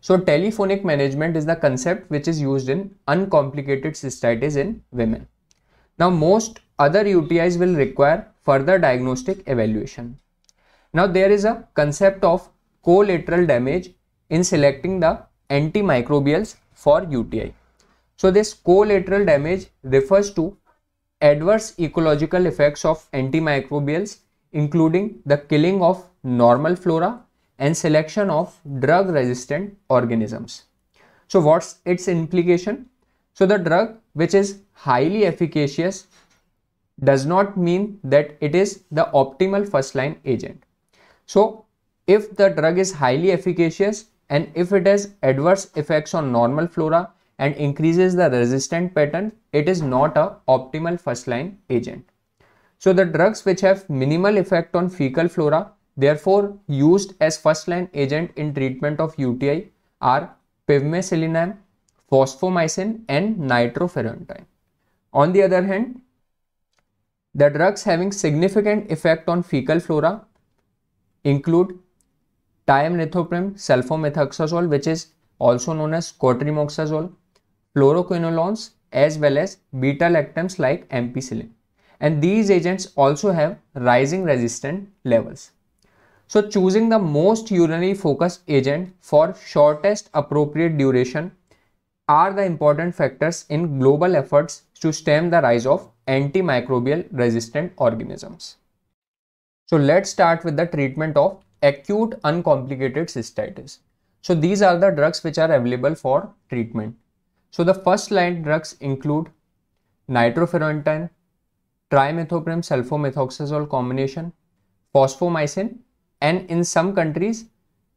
So telephonic management is the concept which is used in uncomplicated cystitis in women. Now most other UTIs will require further diagnostic evaluation. Now there is a concept of collateral damage in selecting the antimicrobials for UTI. So this collateral damage refers to adverse ecological effects of antimicrobials including the killing of normal flora and selection of drug resistant organisms. So what's its implication? So the drug which is highly efficacious does not mean that it is the optimal first line agent. So if the drug is highly efficacious and if it has adverse effects on normal flora and increases the resistant pattern, it is not a optimal first line agent. So the drugs which have minimal effect on fecal flora, therefore used as first line agent in treatment of UTI are pivmecillinam, phosphomycin and nitrofurantoin. On the other hand, the drugs having significant effect on fecal flora include thiamethoprim, sulfamethoxazole which is also known as cotrimoxazole, fluoroquinolones as well as beta lactams like ampicillin and these agents also have rising resistant levels. So choosing the most urinary focused agent for shortest appropriate duration are the important factors in global efforts to stem the rise of antimicrobial resistant organisms. So let's start with the treatment of acute uncomplicated cystitis. So these are the drugs which are available for treatment. So the first line drugs include nitrofurantoin, trimethoprim sulfomethoxazole combination, phosphomycin and in some countries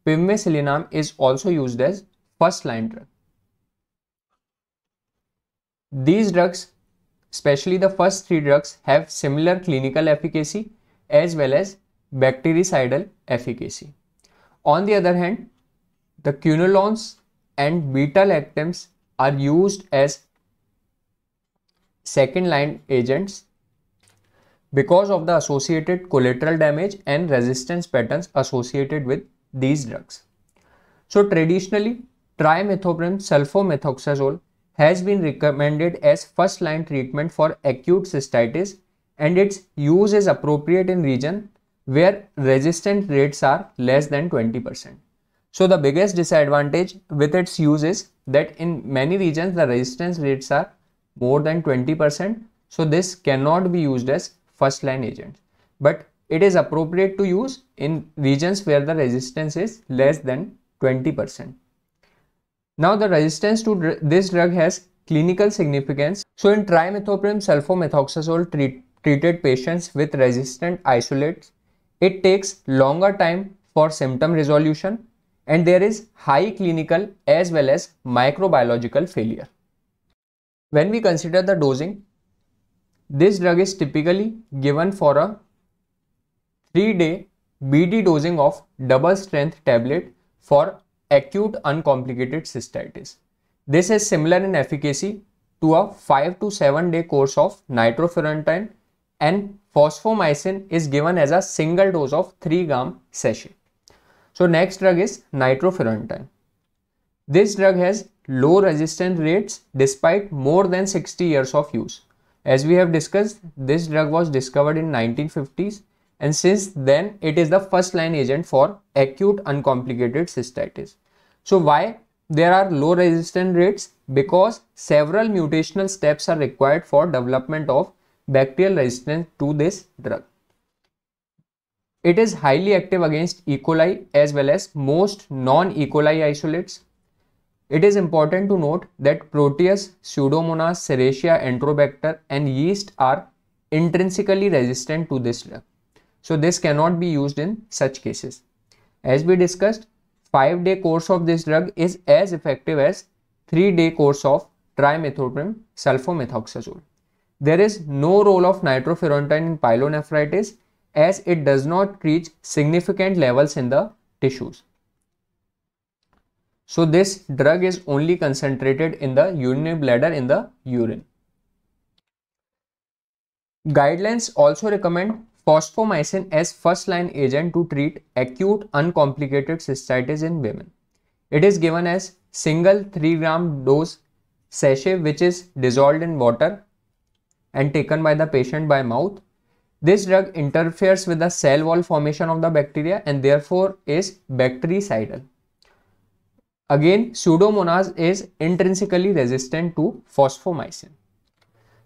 pimvaselinam is also used as first line drug. These drugs, especially the first three drugs have similar clinical efficacy as well as bactericidal efficacy. On the other hand, the quinolones and beta-lactams are used as second line agents because of the associated collateral damage and resistance patterns associated with these drugs. So traditionally, trimethoprim sulfamethoxazole has been recommended as first line treatment for acute cystitis and its use is appropriate in region where resistance rates are less than 20%. So the biggest disadvantage with its use is that in many regions the resistance rates are more than 20%. So this cannot be used as first line agent. But it is appropriate to use in regions where the resistance is less than 20%. Now the resistance to dr this drug has clinical significance. So in trimethoprim sulfamethoxazole treat treated patients with resistant isolates, it takes longer time for symptom resolution and there is high clinical as well as microbiological failure. When we consider the dosing, this drug is typically given for a 3-day BD dosing of double strength tablet for acute uncomplicated cystitis. This is similar in efficacy to a 5 to 7 day course of nitrofurantoin and phosphomycin is given as a single dose of 3 gram sachet. So next drug is nitrofurantoin. This drug has low resistance rates despite more than 60 years of use. As we have discussed, this drug was discovered in 1950s and since then it is the first line agent for acute uncomplicated cystitis. So why there are low resistance rates? Because several mutational steps are required for development of bacterial resistance to this drug. It is highly active against E. coli as well as most non-E. coli isolates. It is important to note that Proteus, Pseudomonas, Serratia, Enterobacter and yeast are intrinsically resistant to this drug. So this cannot be used in such cases. As we discussed, 5 day course of this drug is as effective as 3 day course of trimethoprim sulfamethoxazole. There is no role of nitrofurantoin in pyelonephritis as it does not reach significant levels in the tissues. So this drug is only concentrated in the urinary bladder in the urine. Guidelines also recommend phosphomycin as first line agent to treat acute uncomplicated cystitis in women. It is given as single 3 gram dose sachet which is dissolved in water and taken by the patient by mouth this drug interferes with the cell wall formation of the bacteria and therefore is bactericidal. Again, Pseudomonas is intrinsically resistant to phosphomycin.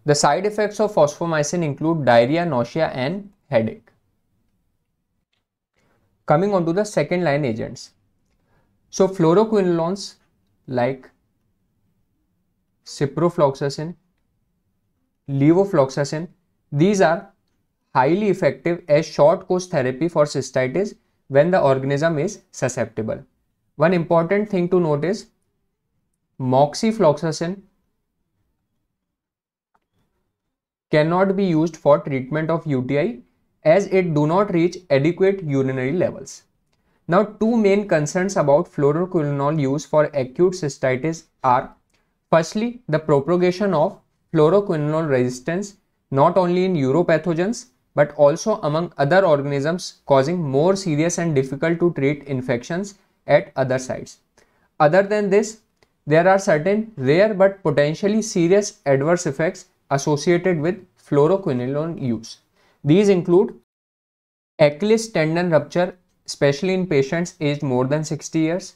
The side effects of phosphomycin include diarrhea, nausea and headache. Coming on to the second line agents. So fluoroquinolones like ciprofloxacin, levofloxacin, these are highly effective as short course therapy for cystitis when the organism is susceptible. One important thing to note is moxifloxacin cannot be used for treatment of UTI as it do not reach adequate urinary levels. Now two main concerns about fluoroquinolone use for acute cystitis are firstly the propagation of fluoroquinolone resistance not only in uropathogens but also among other organisms causing more serious and difficult to treat infections at other sites. Other than this, there are certain rare but potentially serious adverse effects associated with fluoroquinolone use. These include Achilles tendon rupture, especially in patients aged more than 60 years,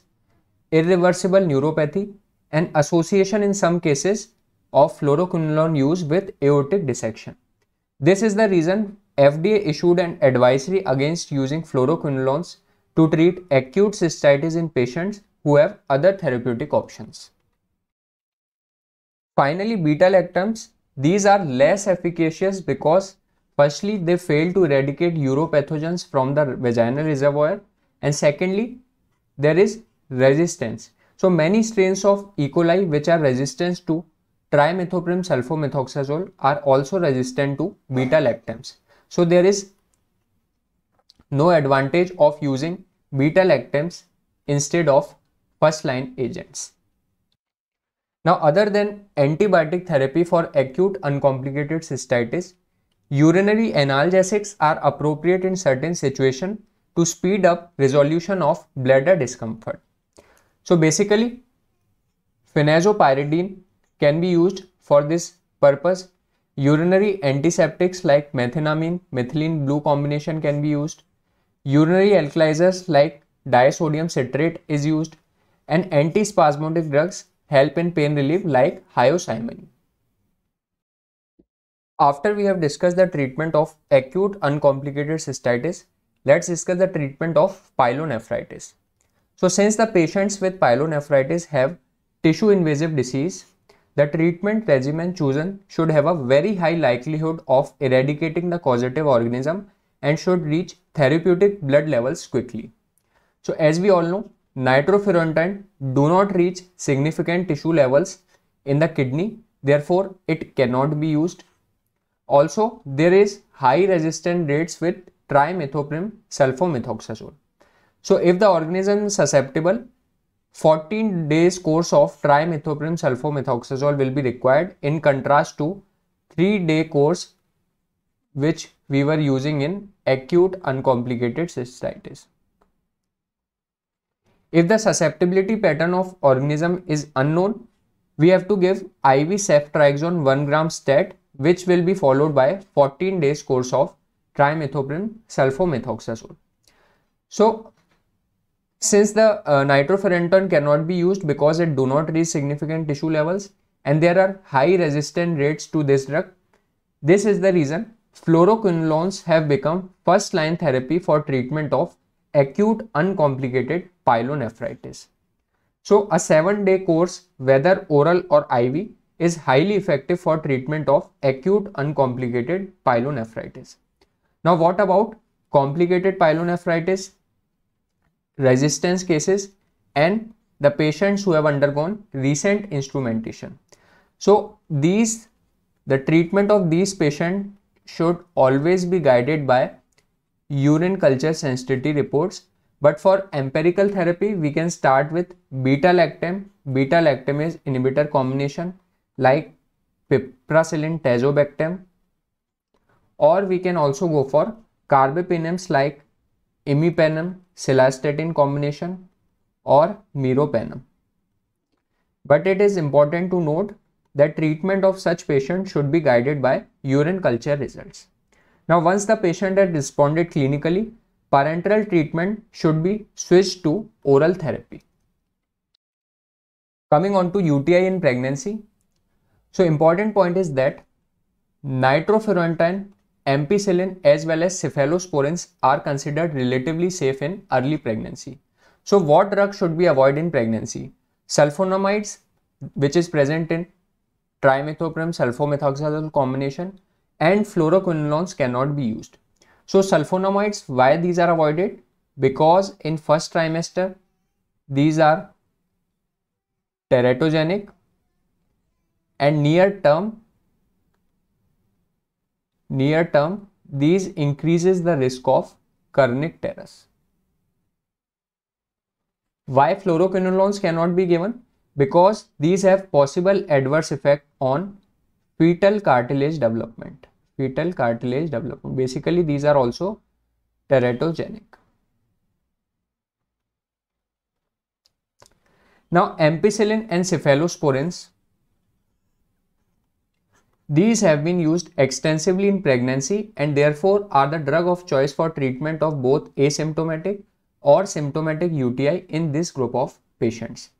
irreversible neuropathy, and association in some cases of fluoroquinolone use with aortic dissection. This is the reason FDA issued an advisory against using fluoroquinolones to treat acute cystitis in patients who have other therapeutic options. Finally, beta-lactams, these are less efficacious because firstly, they fail to eradicate uropathogens from the vaginal reservoir and secondly, there is resistance. So many strains of E. coli which are resistant to trimethoprim sulfomethoxazole are also resistant to beta-lactams. So there is no advantage of using beta lactams instead of first line agents. Now other than antibiotic therapy for acute uncomplicated cystitis, urinary analgesics are appropriate in certain situation to speed up resolution of bladder discomfort. So basically, phenazopyridine can be used for this purpose Urinary antiseptics like methenamine, methylene blue combination can be used. Urinary alkalizers like disodium citrate is used. And antispasmodic drugs help in pain relief like hyoscyamine. After we have discussed the treatment of acute uncomplicated cystitis, let's discuss the treatment of pyelonephritis. So since the patients with pyelonephritis have tissue invasive disease, the treatment regimen chosen should have a very high likelihood of eradicating the causative organism and should reach therapeutic blood levels quickly. So as we all know, nitrofurantoin do not reach significant tissue levels in the kidney, therefore it cannot be used. Also, there is high resistant rates with trimethoprim sulfamethoxazole. So if the organism is susceptible, 14 days course of trimethoprim sulfamethoxazole will be required in contrast to 3 day course which we were using in acute uncomplicated cystitis. If the susceptibility pattern of organism is unknown, we have to give IV ceftriaxone 1 gram stat which will be followed by 14 days course of trimethoprim sulfamethoxazole. So since the uh, nitrofurantoin cannot be used because it do not reach significant tissue levels and there are high resistant rates to this drug, this is the reason fluoroquinolones have become first line therapy for treatment of acute uncomplicated pyelonephritis. So a 7 day course whether oral or IV is highly effective for treatment of acute uncomplicated pyelonephritis. Now what about complicated pyelonephritis resistance cases and the patients who have undergone recent instrumentation. So these the treatment of these patients should always be guided by urine culture sensitivity reports but for empirical therapy we can start with beta-lactam beta-lactamase inhibitor combination like piperacillin tazobactam or we can also go for carbapenems like imipenem cilastatin combination or meropenem. But it is important to note that treatment of such patients should be guided by urine culture results. Now once the patient had responded clinically, parenteral treatment should be switched to oral therapy. Coming on to UTI in pregnancy. So important point is that nitrofurantoin ampicillin as well as cephalosporins are considered relatively safe in early pregnancy. So what drugs should we avoid in pregnancy? Sulfonamides, which is present in trimethoprim sulfomethoxazole combination and fluoroquinolones cannot be used. So sulfonamides, why these are avoided? Because in first trimester, these are teratogenic and near term near term, these increases the risk of kernicterus. Why fluoroquinolones cannot be given? Because these have possible adverse effect on fetal cartilage development. Fetal cartilage development. Basically, these are also teratogenic. Now, ampicillin and cephalosporins these have been used extensively in pregnancy and therefore are the drug of choice for treatment of both asymptomatic or symptomatic UTI in this group of patients.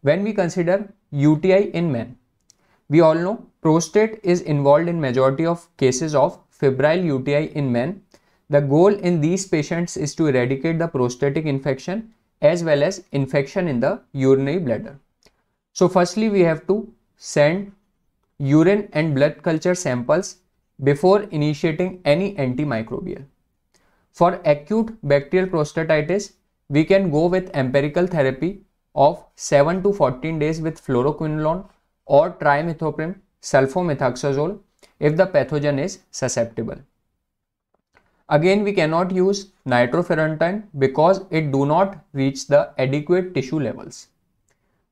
When we consider UTI in men, we all know prostate is involved in majority of cases of febrile UTI in men. The goal in these patients is to eradicate the prostatic infection as well as infection in the urinary bladder. So firstly, we have to send urine and blood culture samples before initiating any antimicrobial. For acute bacterial prostatitis, we can go with empirical therapy of 7 to 14 days with fluoroquinolone or trimethoprim sulfamethoxazole if the pathogen is susceptible. Again, we cannot use nitrofurantoin because it do not reach the adequate tissue levels.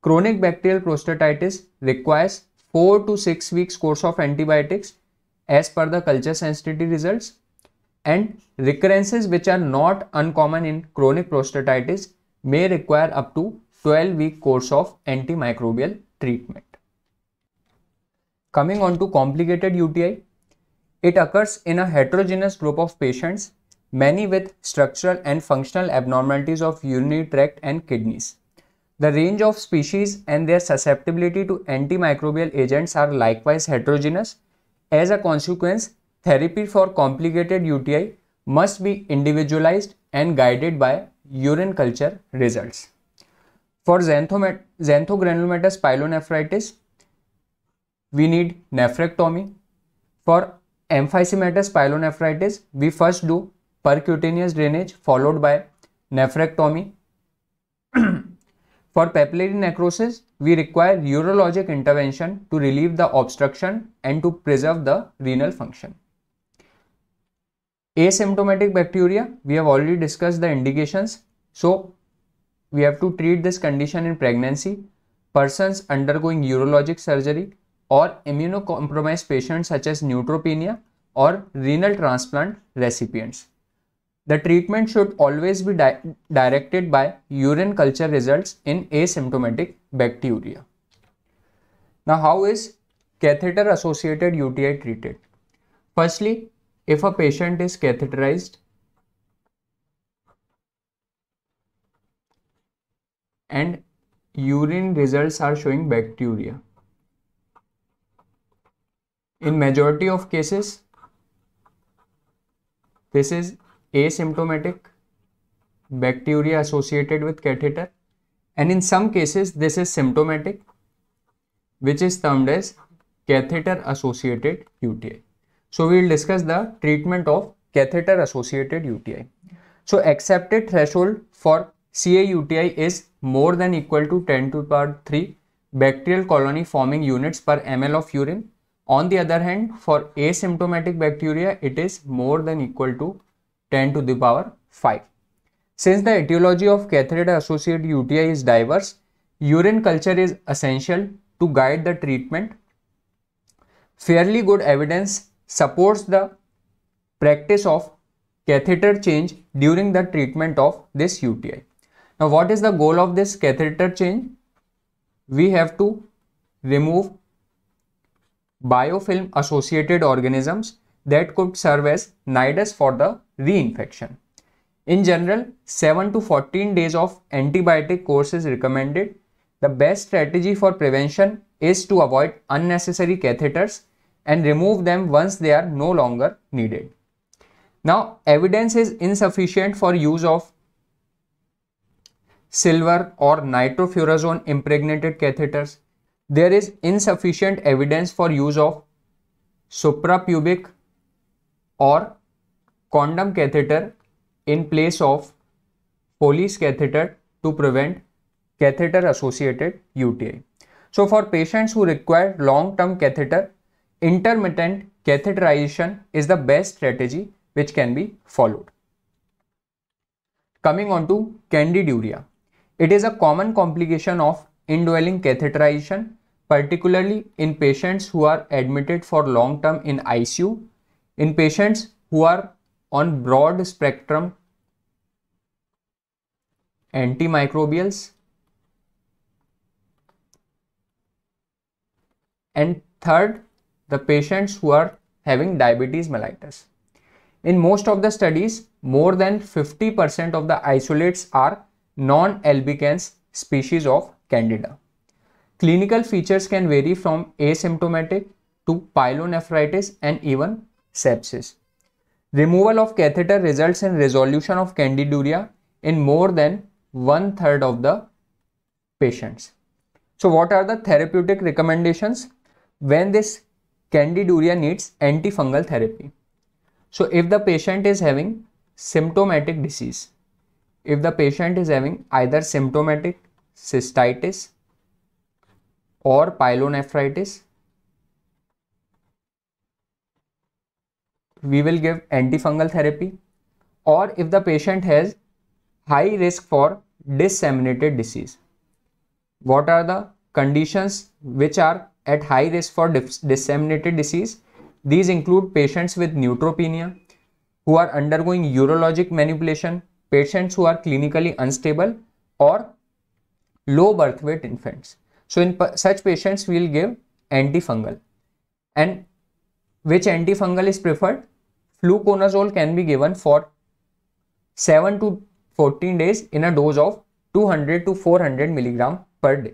Chronic bacterial prostatitis requires 4 to 6 weeks course of antibiotics as per the culture sensitivity results and recurrences which are not uncommon in chronic prostatitis may require up to 12 week course of antimicrobial treatment. Coming on to complicated UTI, it occurs in a heterogeneous group of patients, many with structural and functional abnormalities of urinary tract and kidneys. The range of species and their susceptibility to antimicrobial agents are likewise heterogeneous. As a consequence, therapy for complicated UTI must be individualized and guided by urine culture results. For xanthogranulomatous pyelonephritis, we need nephrectomy. For emphysematous pyelonephritis, we first do percutaneous drainage followed by nephrectomy for papillary necrosis, we require urologic intervention to relieve the obstruction and to preserve the renal function. Asymptomatic bacteria, we have already discussed the indications. So, we have to treat this condition in pregnancy, persons undergoing urologic surgery or immunocompromised patients such as neutropenia or renal transplant recipients. The treatment should always be di directed by urine culture results in asymptomatic bacteria. Now, how is catheter associated UTI treated? Firstly, if a patient is catheterized and urine results are showing bacteria, in majority of cases, this is asymptomatic bacteria associated with catheter and in some cases this is symptomatic which is termed as catheter associated UTI. So we will discuss the treatment of catheter associated UTI. So accepted threshold for CAUTI is more than equal to 10 to the power 3 bacterial colony forming units per ml of urine. On the other hand, for asymptomatic bacteria, it is more than equal to 10 to the power 5. Since the etiology of catheter associated UTI is diverse, urine culture is essential to guide the treatment. Fairly good evidence supports the practice of catheter change during the treatment of this UTI. Now, what is the goal of this catheter change? We have to remove biofilm associated organisms that could serve as nidus for the reinfection. In general, 7 to 14 days of antibiotic course is recommended. The best strategy for prevention is to avoid unnecessary catheters and remove them once they are no longer needed. Now, evidence is insufficient for use of silver or nitrofurazone impregnated catheters. There is insufficient evidence for use of suprapubic or condom catheter in place of Foley's catheter to prevent catheter associated UTI. So for patients who require long term catheter, intermittent catheterization is the best strategy which can be followed. Coming on to candiduria. It is a common complication of indwelling catheterization particularly in patients who are admitted for long term in ICU in patients who are on broad spectrum antimicrobials and third the patients who are having diabetes mellitus in most of the studies more than 50% of the isolates are non-albicans species of candida clinical features can vary from asymptomatic to pyelonephritis and even sepsis. Removal of catheter results in resolution of candiduria in more than one third of the patients. So what are the therapeutic recommendations when this candiduria needs antifungal therapy? So if the patient is having symptomatic disease, if the patient is having either symptomatic cystitis or pyelonephritis we will give antifungal therapy or if the patient has high risk for disseminated disease. What are the conditions which are at high risk for dis disseminated disease? These include patients with neutropenia who are undergoing urologic manipulation, patients who are clinically unstable or low birth weight infants. So in such patients we will give antifungal and which antifungal is preferred? Fluconazole can be given for 7 to 14 days in a dose of 200 to 400 milligram per day.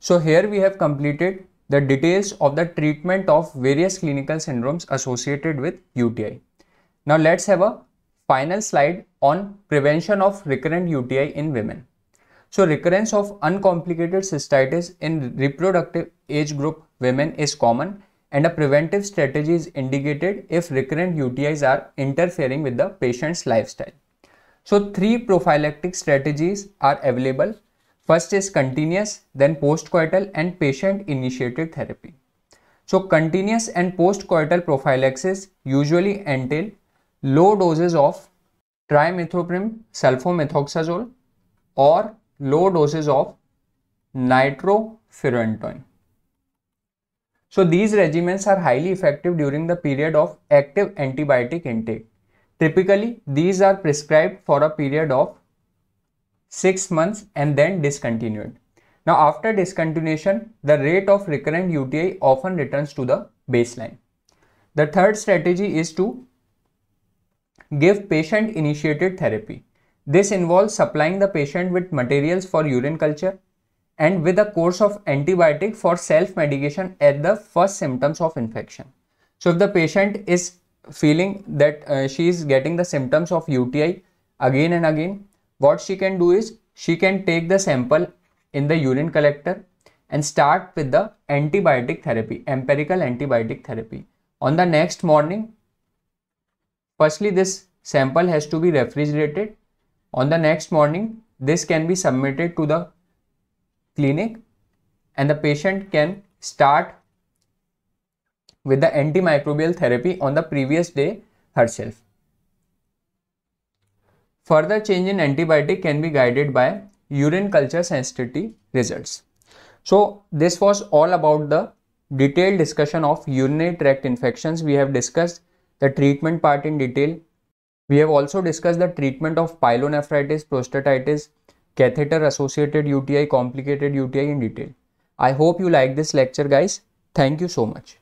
So here we have completed the details of the treatment of various clinical syndromes associated with UTI. Now let's have a final slide on prevention of recurrent UTI in women. So recurrence of uncomplicated cystitis in reproductive age group women is common and a preventive strategy is indicated if recurrent UTIs are interfering with the patient's lifestyle. So three prophylactic strategies are available. First is continuous, then postcoital and patient-initiated therapy. So continuous and postcoital prophylaxis usually entail low doses of trimethoprim sulfamethoxazole or low doses of nitrofurantoin. So these regimens are highly effective during the period of active antibiotic intake. Typically, these are prescribed for a period of 6 months and then discontinued. Now after discontinuation, the rate of recurrent UTI often returns to the baseline. The third strategy is to give patient initiated therapy. This involves supplying the patient with materials for urine culture, and with a course of antibiotic for self-medication at the first symptoms of infection. So if the patient is feeling that uh, she is getting the symptoms of UTI again and again, what she can do is she can take the sample in the urine collector and start with the antibiotic therapy, empirical antibiotic therapy. On the next morning, firstly this sample has to be refrigerated. On the next morning, this can be submitted to the clinic and the patient can start with the antimicrobial therapy on the previous day herself. Further change in antibiotic can be guided by urine culture sensitivity results. So this was all about the detailed discussion of urinary tract infections. We have discussed the treatment part in detail. We have also discussed the treatment of pyelonephritis, prostatitis, catheter associated UTI, complicated UTI in detail. I hope you like this lecture guys. Thank you so much.